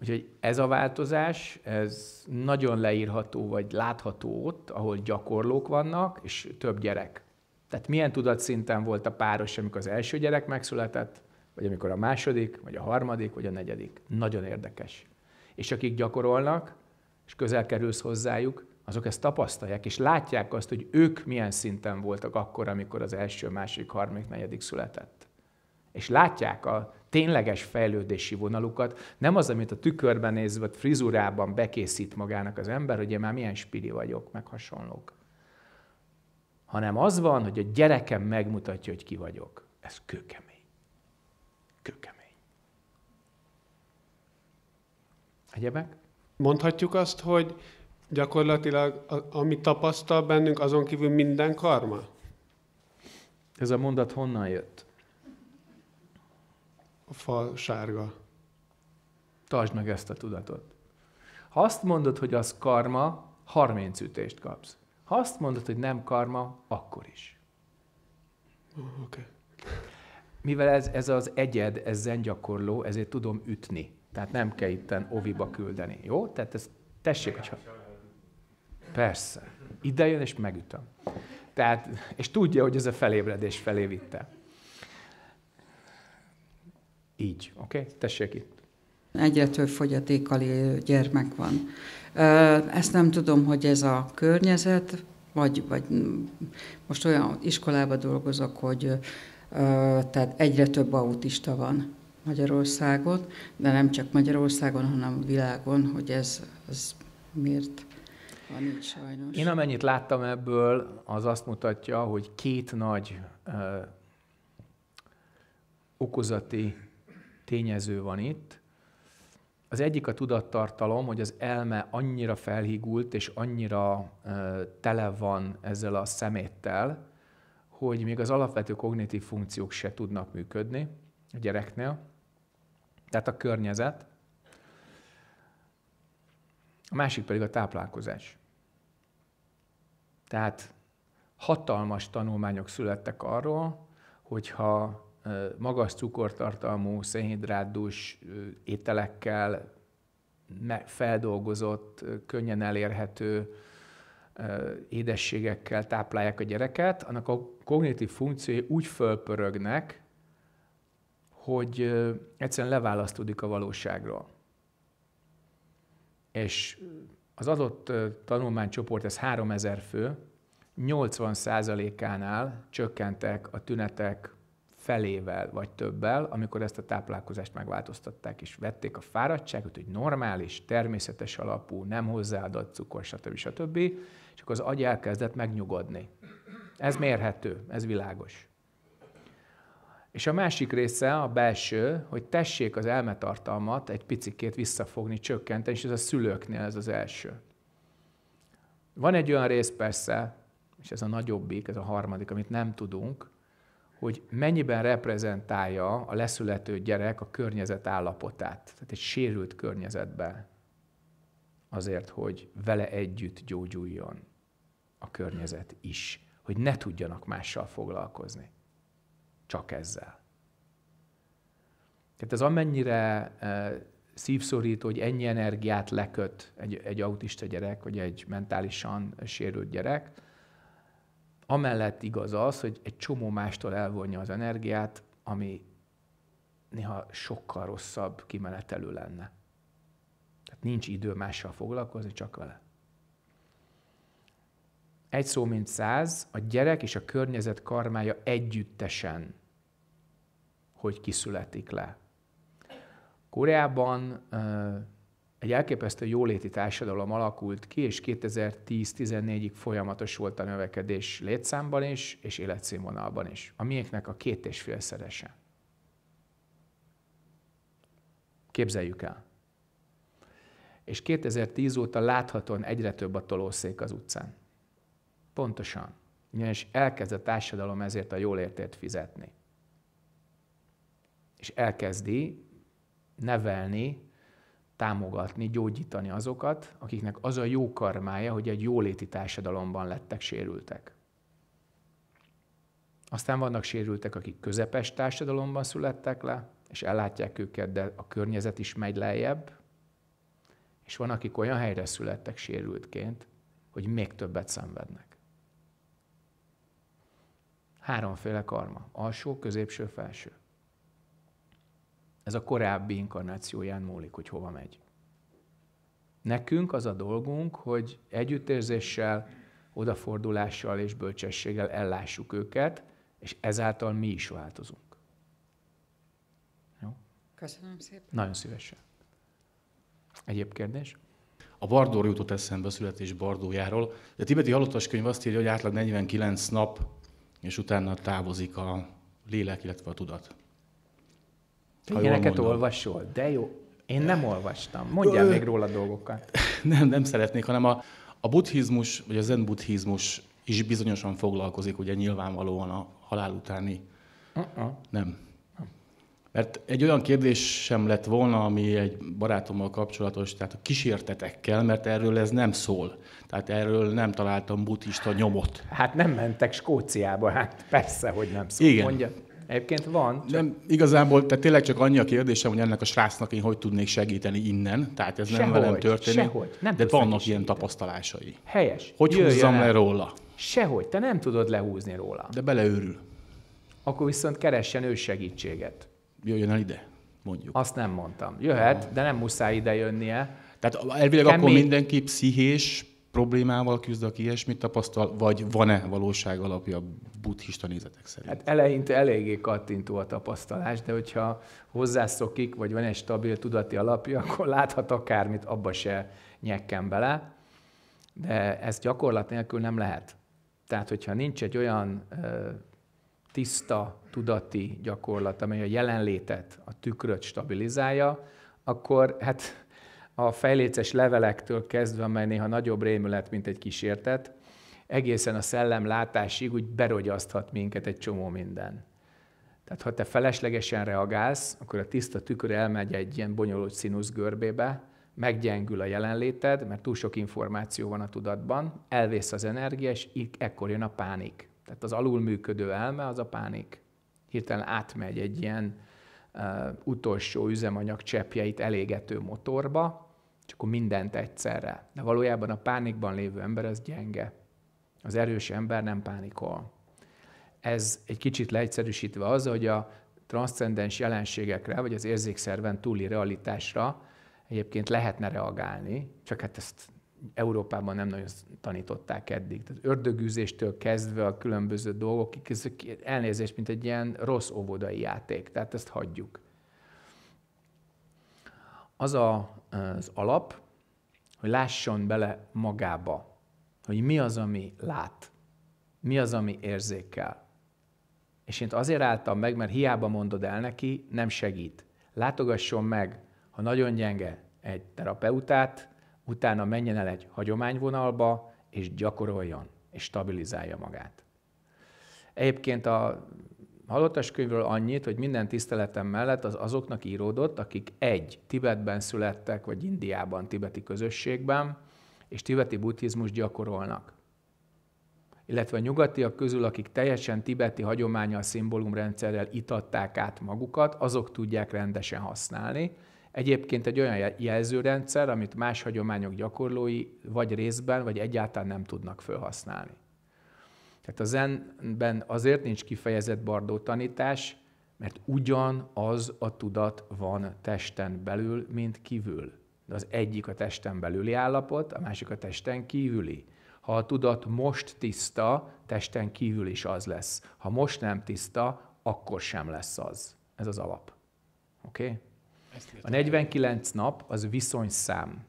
Speaker 1: Úgyhogy ez a változás, ez nagyon leírható vagy látható ott, ahol gyakorlók vannak, és több gyerek. Tehát milyen tudatszinten volt a páros, amikor az első gyerek megszületett, vagy amikor a második, vagy a harmadik, vagy a negyedik. Nagyon érdekes. És akik gyakorolnak, és közel kerülsz hozzájuk, azok ezt tapasztalják, és látják azt, hogy ők milyen szinten voltak akkor, amikor az első, második, harmadik, negyedik született. És látják a tényleges fejlődési vonalukat, nem az, amit a tükörben nézve, frizurában bekészít magának az ember, hogy én már milyen spiri vagyok, meg hasonlók. Hanem az van, hogy a gyerekem megmutatja, hogy ki vagyok. Ez kőkemény. Kőkemény.
Speaker 3: Egyebek? Mondhatjuk azt, hogy gyakorlatilag amit tapasztal bennünk, azon kívül minden karma?
Speaker 1: Ez a mondat honnan jött? fal sárga. Tartsd meg ezt a tudatot. Ha azt mondod, hogy az karma, 30 ütést kapsz. Ha azt mondod, hogy nem karma, akkor is. Oké. Okay. Mivel ez, ez az egyed, ez zengyakorló, ezért tudom ütni. Tehát nem kell itten oviba küldeni. Jó? Tehát ez tessék, hogyha... Persze. Ide jön és megütöm. Tehát, és tudja, hogy ez a felébredés felé vitte. Így, oké? Okay? Tessék itt.
Speaker 2: Egyre több fogyatékkal élő gyermek van. Ezt nem tudom, hogy ez a környezet, vagy, vagy most olyan iskolába dolgozok, hogy tehát egyre több autista van Magyarországon, de nem csak Magyarországon, hanem a világon, hogy ez, ez miért van itt sajnos.
Speaker 1: Én amennyit láttam ebből, az azt mutatja, hogy két nagy okozati tényező van itt. Az egyik a tudattartalom, hogy az elme annyira felhigult és annyira ö, tele van ezzel a szeméttel, hogy még az alapvető kognitív funkciók se tudnak működni a gyereknél. Tehát a környezet. A másik pedig a táplálkozás. Tehát hatalmas tanulmányok születtek arról, hogyha magas cukortartalmú, szénhidrátdús ételekkel, feldolgozott, könnyen elérhető édességekkel táplálják a gyereket, annak a kognitív funkciói úgy fölpörögnek, hogy egyszerűen leválasztódik a valóságról. És az adott tanulmánycsoport, ez 3000 fő, 80%-ánál csökkentek a tünetek, felével vagy többel, amikor ezt a táplálkozást megváltoztatták, és vették a fáradtságot, hogy normális, természetes alapú, nem hozzáadott cukor, stb. stb., és akkor az agy elkezdett megnyugodni. Ez mérhető, ez világos. És a másik része, a belső, hogy tessék az elmetartalmat egy picikét visszafogni, csökkenteni, és ez a szülőknél ez az első. Van egy olyan rész persze, és ez a nagyobbik, ez a harmadik, amit nem tudunk, hogy mennyiben reprezentálja a leszülető gyerek a környezet állapotát, tehát egy sérült környezetben, azért, hogy vele együtt gyógyuljon a környezet is, hogy ne tudjanak mással foglalkozni, csak ezzel. Tehát ez amennyire e, szívszorító, hogy ennyi energiát leköt egy, egy autista gyerek, vagy egy mentálisan sérült gyerek, amellett igaz az, hogy egy csomó mástól elvonja az energiát, ami néha sokkal rosszabb kimenetelő lenne. Tehát nincs idő mással foglalkozni, csak vele. Egy szó, mint száz, a gyerek és a környezet karmája együttesen, hogy kiszületik le. Koreában egy elképesztő jóléti társadalom alakult ki, és 2010-14-ig folyamatos volt a növekedés létszámban is, és életszínvonalban is. A miénknek a két és szerese. Képzeljük el. És 2010 óta láthatóan egyre több a tolószék az utcán. Pontosan. Ugyanis elkezd a társadalom ezért a jólértért fizetni. És elkezdi nevelni támogatni, gyógyítani azokat, akiknek az a jó karmája, hogy egy jóléti társadalomban lettek sérültek. Aztán vannak sérültek, akik közepes társadalomban születtek le, és ellátják őket, de a környezet is megy lejjebb, és van, akik olyan helyre születtek sérültként, hogy még többet szenvednek. Háromféle karma. Alsó, középső, felső. Ez a korábbi inkarnációján múlik, hogy hova megy. Nekünk az a dolgunk, hogy együttérzéssel, odafordulással és bölcsességgel ellássuk őket, és ezáltal mi is változunk.
Speaker 4: Jó? Köszönöm szépen.
Speaker 1: Nagyon szívesen. Egyéb kérdés? A Bardóra jutott
Speaker 4: eszembe a születés Bardójáról. A tibeti könyv azt írja, hogy átlag 49 nap, és utána távozik a lélek, illetve a tudat.
Speaker 1: Ilyeneket olvasol, de jó. Én nem olvastam. Mondjál még róla
Speaker 4: dolgokat. Nem, nem szeretnék, hanem a, a buddhizmus, vagy a zen buddhizmus is bizonyosan foglalkozik, ugye nyilvánvalóan a halál utáni. Uh-uh. Nem. Mert egy olyan kérdés sem lett volna, ami egy barátommal kapcsolatos, tehát a kísértetekkel, mert erről ez nem szól.
Speaker 1: Tehát erről nem találtam buddhista nyomot. Hát nem mentek Skóciába, hát persze, hogy nem szól. Igen. Mondja. Egyébként van. Csak... Nem, igazából, tehát tényleg csak annyi a
Speaker 4: kérdésem, hogy ennek a srácnak én hogy tudnék segíteni innen, tehát ez sehogy, nem velem történik. Sehogy. Nem de vannak segíteni. ilyen tapasztalásai.
Speaker 1: Helyes. Hogy Jöjjön húzzam el. le róla? Sehogy, te nem tudod lehúzni róla. De beleőrül. Akkor viszont keressen ő segítséget.
Speaker 4: Jöjjön el ide, mondjuk.
Speaker 1: Azt nem mondtam. Jöhet, de nem muszáj ide jönnie. Tehát elvileg Kemény... akkor mindenki
Speaker 4: pszichés, problémával küzd, aki ilyesmit tapasztal, vagy van-e valóság alapja buddhista nézetek
Speaker 1: szerint? Hát eleinte eléggé kattintó a tapasztalás, de hogyha hozzászokik, vagy van egy stabil tudati alapja, akkor láthat akármit, abba se nyekken bele, de ez gyakorlat nélkül nem lehet. Tehát, hogyha nincs egy olyan ö, tiszta tudati gyakorlat, amely a jelenlétet, a tükröt stabilizálja, akkor hát a fejléces levelektől kezdve, amely néha nagyobb rémület, mint egy kísértet, egészen a szellem látásig úgy berogyaszthat minket egy csomó minden. Tehát ha te feleslegesen reagálsz, akkor a tiszta tükör elmegy egy ilyen bonyolult színusz görbébe, meggyengül a jelenléted, mert túl sok információ van a tudatban, elvész az energia, és így ekkor jön a pánik. Tehát az alulműködő elme az a pánik. Hirtelen átmegy egy ilyen utolsó üzemanyag cseppjeit elégető motorba, és akkor mindent egyszerre. De valójában a pánikban lévő ember az gyenge. Az erős ember nem pánikol. Ez egy kicsit leegyszerűsítve az, hogy a transzcendens jelenségekre, vagy az érzékszerven túli realitásra egyébként lehetne reagálni, csak hát ezt Európában nem nagyon tanították eddig. Tehát ördögűzéstől kezdve a különböző dolgok, ezek elnézés, mint egy ilyen rossz óvodai játék, tehát ezt hagyjuk. Az a, az alap, hogy lásson bele magába, hogy mi az, ami lát, mi az, ami érzékel. És én azért álltam meg, mert hiába mondod el neki, nem segít. Látogasson meg, ha nagyon gyenge, egy terapeutát, utána menjen el egy hagyományvonalba, és gyakoroljon, és stabilizálja magát. Egyébként a halottas könyvről annyit, hogy minden tiszteletem mellett az azoknak íródott, akik egy, Tibetben születtek, vagy Indiában, tibeti közösségben, és tibeti buddhizmus gyakorolnak. Illetve a nyugatiak közül, akik teljesen tibeti hagyományal, szimbólumrendszerrel itatták át magukat, azok tudják rendesen használni, Egyébként egy olyan jelzőrendszer, amit más hagyományok gyakorlói vagy részben, vagy egyáltalán nem tudnak felhasználni. Tehát a zenben azért nincs kifejezett bardó tanítás, mert ugyanaz a tudat van testen belül, mint kívül. De az egyik a testen belüli állapot, a másik a testen kívüli. Ha a tudat most tiszta, testen kívül is az lesz. Ha most nem tiszta, akkor sem lesz az. Ez az alap. Oké? Okay? A 49 nap az viszonyszám.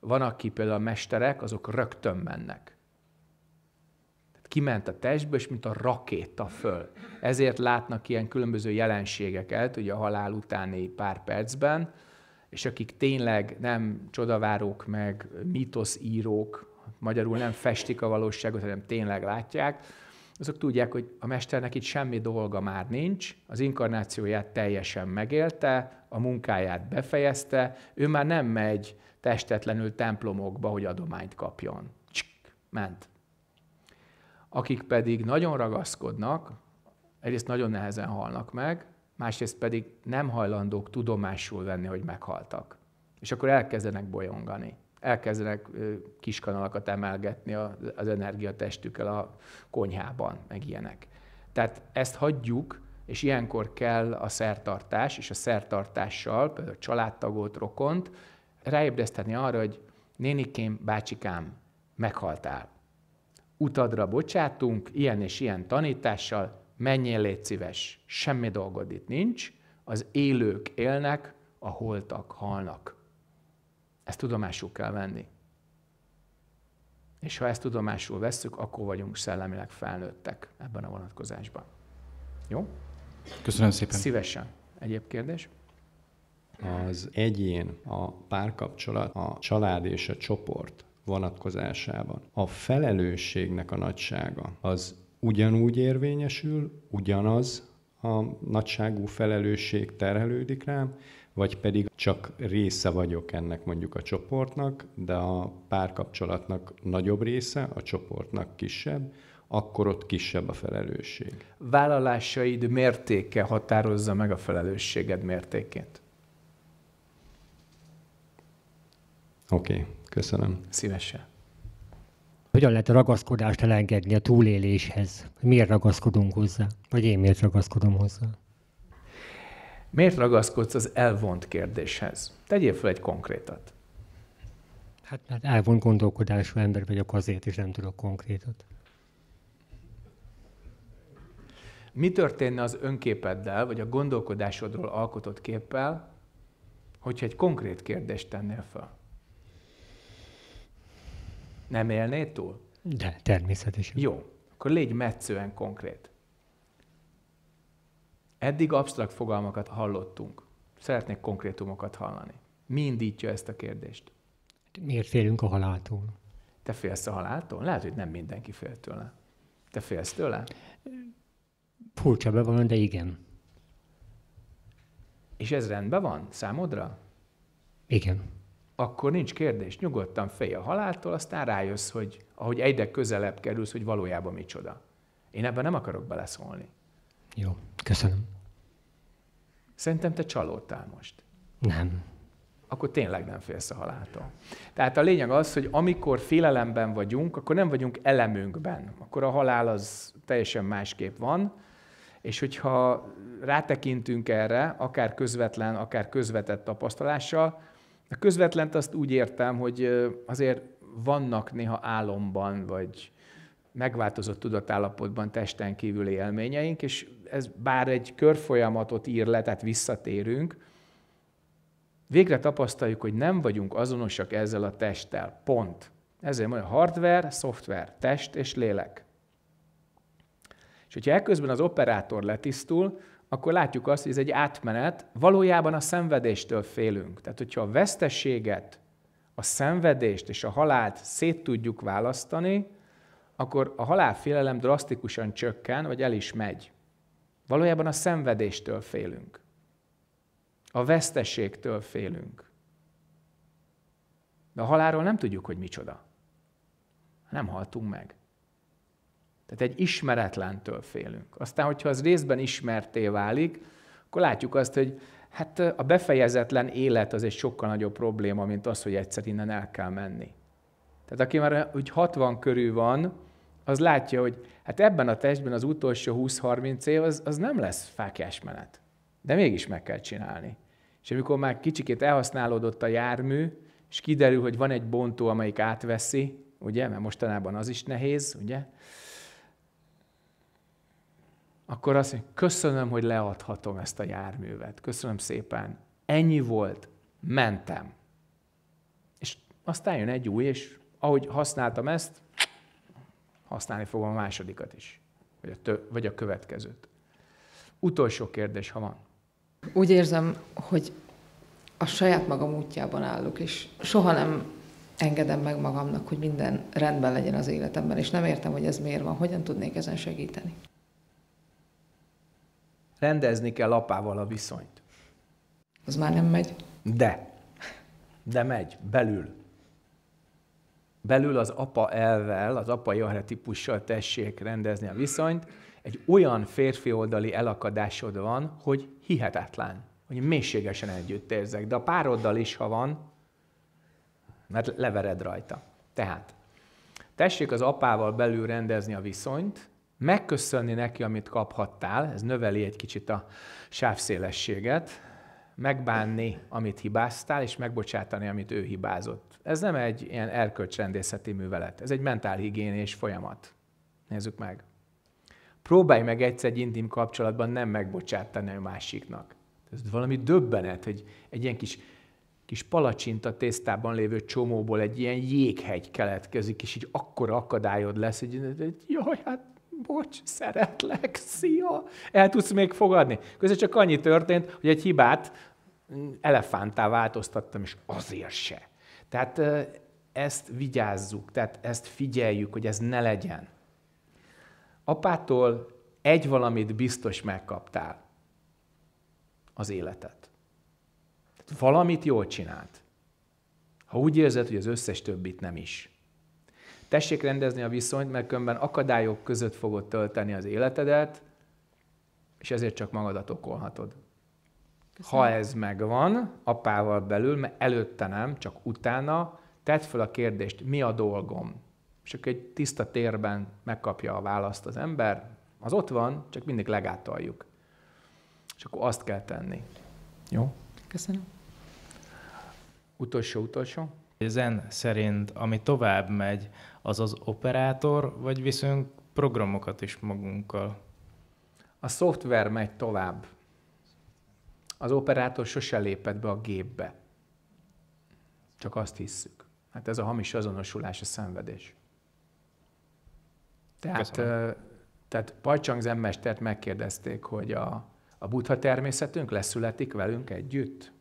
Speaker 1: Van, aki például a mesterek, azok rögtön mennek. Tehát kiment a testből, és mint a rakéta föl. Ezért látnak ilyen különböző jelenségeket, ugye a halál utáni pár percben, és akik tényleg nem csodavárók, meg mítoszírók, magyarul nem festik a valóságot, hanem tényleg látják, azok tudják, hogy a mesternek itt semmi dolga már nincs, az inkarnációját teljesen megélte, a munkáját befejezte, ő már nem megy testetlenül templomokba, hogy adományt kapjon. Csik, ment. Akik pedig nagyon ragaszkodnak, egyrészt nagyon nehezen halnak meg, másrészt pedig nem hajlandók tudomásul venni, hogy meghaltak. És akkor elkezdenek bolyongani elkezdenek kiskanalakat emelgetni az energiatestükkel a konyhában, meg ilyenek. Tehát ezt hagyjuk, és ilyenkor kell a szertartás, és a szertartással, például családtagot, rokont, ráébreszteni arra, hogy nénikém, bácsikám, meghaltál. Utadra bocsátunk, ilyen és ilyen tanítással, menjél légy szíves, semmi dolgod itt nincs, az élők élnek, a holtak halnak. Ezt tudomásul kell venni. És ha ezt tudomásul vesszük, akkor vagyunk szellemileg felnőttek ebben a vonatkozásban. Jó? Köszönöm szépen. Szívesen. Egyéb kérdés? Az egyén, a párkapcsolat, a család és a csoport vonatkozásában a felelősségnek a nagysága az ugyanúgy érvényesül, ugyanaz a nagyságú felelősség terhelődik rám, vagy pedig csak része vagyok ennek mondjuk a csoportnak, de a párkapcsolatnak nagyobb része, a csoportnak kisebb, akkor ott kisebb a felelősség. Vállalásaid mértéke határozza meg a felelősséged mértékét. Oké, okay, köszönöm. Szívesen.
Speaker 4: Hogyan lehet a ragaszkodást elengedni a túléléshez? Miért ragaszkodunk hozzá? Vagy én miért ragaszkodom hozzá?
Speaker 1: Miért ragaszkodsz az elvont kérdéshez? Tegyél fel egy konkrétat. Hát
Speaker 4: mert elvont gondolkodású ember vagyok azért, és nem tudok konkrétot.
Speaker 1: Mi történne az önképeddel, vagy a gondolkodásodról alkotott képpel, hogyha egy konkrét kérdést tennél fel? Nem élnéd túl? De, természetesen. Jó, akkor légy metszően konkrét. Eddig absztrakt fogalmakat hallottunk. Szeretnék konkrétumokat hallani. Mi indítja ezt a kérdést?
Speaker 4: Miért félünk a haláltól?
Speaker 1: Te félsz a haláltól? Lehet, hogy nem mindenki fél tőle. Te félsz tőle?
Speaker 2: Furcsa van, de igen.
Speaker 1: És ez rendben van számodra? Igen. Akkor nincs kérdés, nyugodtan félj a haláltól, aztán rájössz, hogy ahogy egyre közelebb kerülsz, hogy valójában micsoda. Én ebben nem akarok beleszólni. Jó, köszönöm. Szerintem te csalódtál most. Nem. Akkor tényleg nem félsz a haláltól. Tehát a lényeg az, hogy amikor félelemben vagyunk, akkor nem vagyunk elemünkben. Akkor a halál az teljesen másképp van, és hogyha rátekintünk erre, akár közvetlen, akár közvetett tapasztalással, a közvetlent azt úgy értem, hogy azért vannak néha álomban, vagy megváltozott tudatállapotban testen kívüli élményeink, és ez bár egy körfolyamatot ír le, tehát visszatérünk, végre tapasztaljuk, hogy nem vagyunk azonosak ezzel a testtel. Pont. Ezért mondja hardware, szoftver, test és lélek. És hogyha ekközben az operátor letisztul, akkor látjuk azt, hogy ez egy átmenet, valójában a szenvedéstől félünk. Tehát, hogyha a veszteséget, a szenvedést és a halált szét tudjuk választani, akkor a halálfélelem drasztikusan csökken, vagy el is megy. Valójában a szenvedéstől félünk. A veszteségtől félünk. De a halálról nem tudjuk, hogy micsoda. Nem haltunk meg. Tehát egy ismeretlentől félünk. Aztán, hogyha az részben ismerté válik, akkor látjuk azt, hogy hát a befejezetlen élet az egy sokkal nagyobb probléma, mint az, hogy egyszer innen el kell menni. Tehát aki már úgy 60 körül van, az látja, hogy hát ebben a testben az utolsó 20-30 év az, az nem lesz fákjás menet. De mégis meg kell csinálni. És amikor már kicsikét elhasználódott a jármű, és kiderül, hogy van egy bontó, amelyik átveszi, ugye, mert mostanában az is nehéz, ugye, akkor azt mondja, köszönöm, hogy leadhatom ezt a járművet. Köszönöm szépen. Ennyi volt, mentem. És aztán jön egy új, és ahogy használtam ezt, használni fogom a másodikat is, vagy a, tö- vagy a következőt. Utolsó kérdés, ha van.
Speaker 2: Úgy érzem, hogy a saját magam útjában állok, és soha nem engedem meg magamnak, hogy minden rendben legyen az életemben, és nem értem, hogy ez miért van, hogyan tudnék ezen segíteni.
Speaker 1: Rendezni kell apával a viszonyt. Az már nem megy? De. De megy, belül belül az apa elvel, az apai arhetipussal tessék rendezni a viszonyt, egy olyan férfi oldali elakadásod van, hogy hihetetlen, hogy mélységesen együtt érzek, de a pároddal is, ha van, mert levered rajta. Tehát, tessék az apával belül rendezni a viszonyt, megköszönni neki, amit kaphattál, ez növeli egy kicsit a sávszélességet, megbánni, amit hibáztál, és megbocsátani, amit ő hibázott ez nem egy ilyen erkölcsrendészeti művelet, ez egy mentálhigiénés folyamat. Nézzük meg. Próbálj meg egyszer egy intim kapcsolatban nem megbocsátani a másiknak. Ez valami döbbenet, hogy egy ilyen kis, kis palacsinta tésztában lévő csomóból egy ilyen jéghegy keletkezik, és így akkora akadályod lesz, hogy jaj, hát bocs, szeretlek, szia, el tudsz még fogadni. Közben csak annyi történt, hogy egy hibát elefántá változtattam, és azért se. Tehát ezt vigyázzuk, tehát ezt figyeljük, hogy ez ne legyen. Apától egy valamit biztos megkaptál, az életet. Tehát valamit jól csinált. Ha úgy érzed, hogy az összes többit nem is. Tessék rendezni a viszonyt, mert különben akadályok között fogod tölteni az életedet, és ezért csak magadat okolhatod. Köszönöm. Ha ez megvan, apával belül, mert előtte nem, csak utána, tedd fel a kérdést, mi a dolgom? És akkor egy tiszta térben megkapja a választ az ember, az ott van, csak mindig legátaljuk. És akkor azt kell tenni. Jó? Köszönöm. Utolsó, utolsó. Zen szerint, ami tovább megy, az az operátor, vagy viszünk programokat is magunkkal? A szoftver megy tovább az operátor sose lépett be a gépbe. Csak azt hisszük. Hát ez a hamis azonosulás, a szenvedés. Tehát, Köszönöm. tehát Pajcsang zenmestert megkérdezték, hogy a, a buddha természetünk leszületik velünk együtt?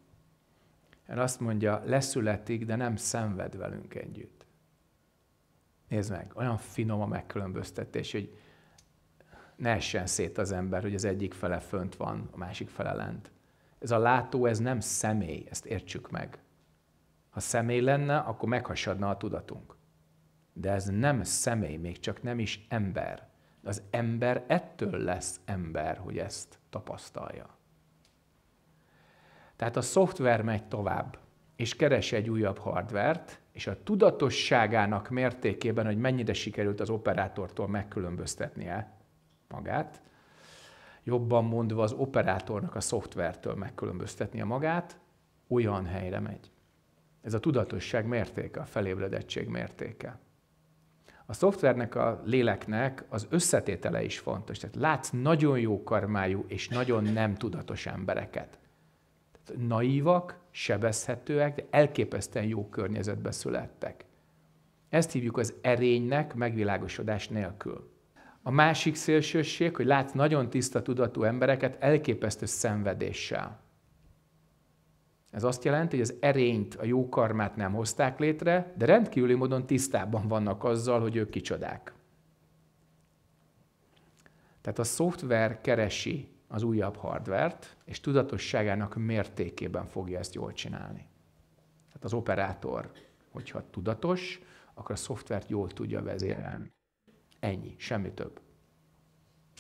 Speaker 1: Én azt mondja, leszületik, de nem szenved velünk együtt. Nézd meg, olyan finom a megkülönböztetés, hogy ne essen szét az ember, hogy az egyik fele fönt van, a másik fele lent. Ez a látó, ez nem személy, ezt értsük meg. Ha személy lenne, akkor meghasadna a tudatunk. De ez nem személy, még csak nem is ember. De az ember ettől lesz ember, hogy ezt tapasztalja. Tehát a szoftver megy tovább, és keres egy újabb hardvert, és a tudatosságának mértékében, hogy mennyire sikerült az operátortól megkülönböztetnie magát, jobban mondva az operátornak a szoftvertől megkülönböztetni a magát, olyan helyre megy. Ez a tudatosság mértéke, a felébredettség mértéke. A szoftvernek, a léleknek az összetétele is fontos. Tehát látsz nagyon jó karmájú és nagyon nem tudatos embereket. Tehát naívak, sebezhetőek, de elképesztően jó környezetbe születtek. Ezt hívjuk az erénynek megvilágosodás nélkül. A másik szélsőség, hogy látsz nagyon tiszta tudatú embereket elképesztő szenvedéssel. Ez azt jelenti, hogy az erényt, a jó karmát nem hozták létre, de rendkívüli módon tisztában vannak azzal, hogy ők kicsodák. Tehát a szoftver keresi az újabb hardvert, és tudatosságának mértékében fogja ezt jól csinálni. Tehát az operátor, hogyha tudatos, akkor a szoftvert jól tudja vezérelni. Ennyi, semmi több.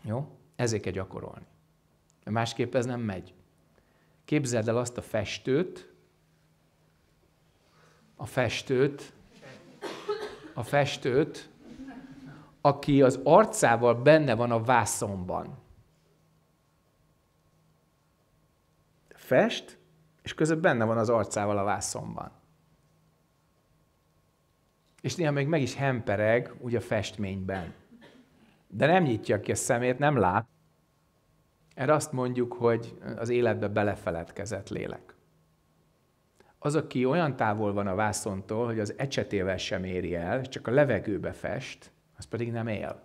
Speaker 1: Jó? Ezért kell gyakorolni. Másképp ez nem megy. Képzeld el azt a festőt, a festőt, a festőt, aki az arcával benne van a vászonban. Fest, és közben benne van az arcával a vászonban és néha még meg is hempereg, úgy a festményben. De nem nyitja ki a szemét, nem lát. Erre azt mondjuk, hogy az életbe belefeledkezett lélek. Az, aki olyan távol van a vászontól, hogy az ecsetével sem éri el, csak a levegőbe fest, az pedig nem él.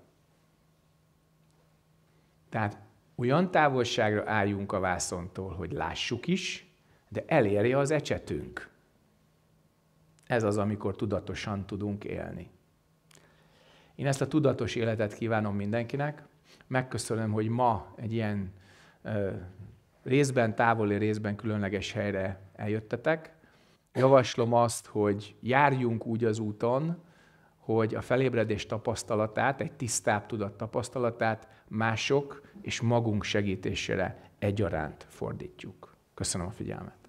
Speaker 1: Tehát olyan távolságra álljunk a vászontól, hogy lássuk is, de elérje az ecsetünk. Ez az, amikor tudatosan tudunk élni. Én ezt a tudatos életet kívánom mindenkinek. Megköszönöm, hogy ma egy ilyen ö, részben, távoli részben különleges helyre eljöttetek. Javaslom azt, hogy járjunk úgy az úton, hogy a felébredés tapasztalatát, egy tisztább tudat tapasztalatát mások és magunk segítésére egyaránt fordítjuk. Köszönöm a figyelmet!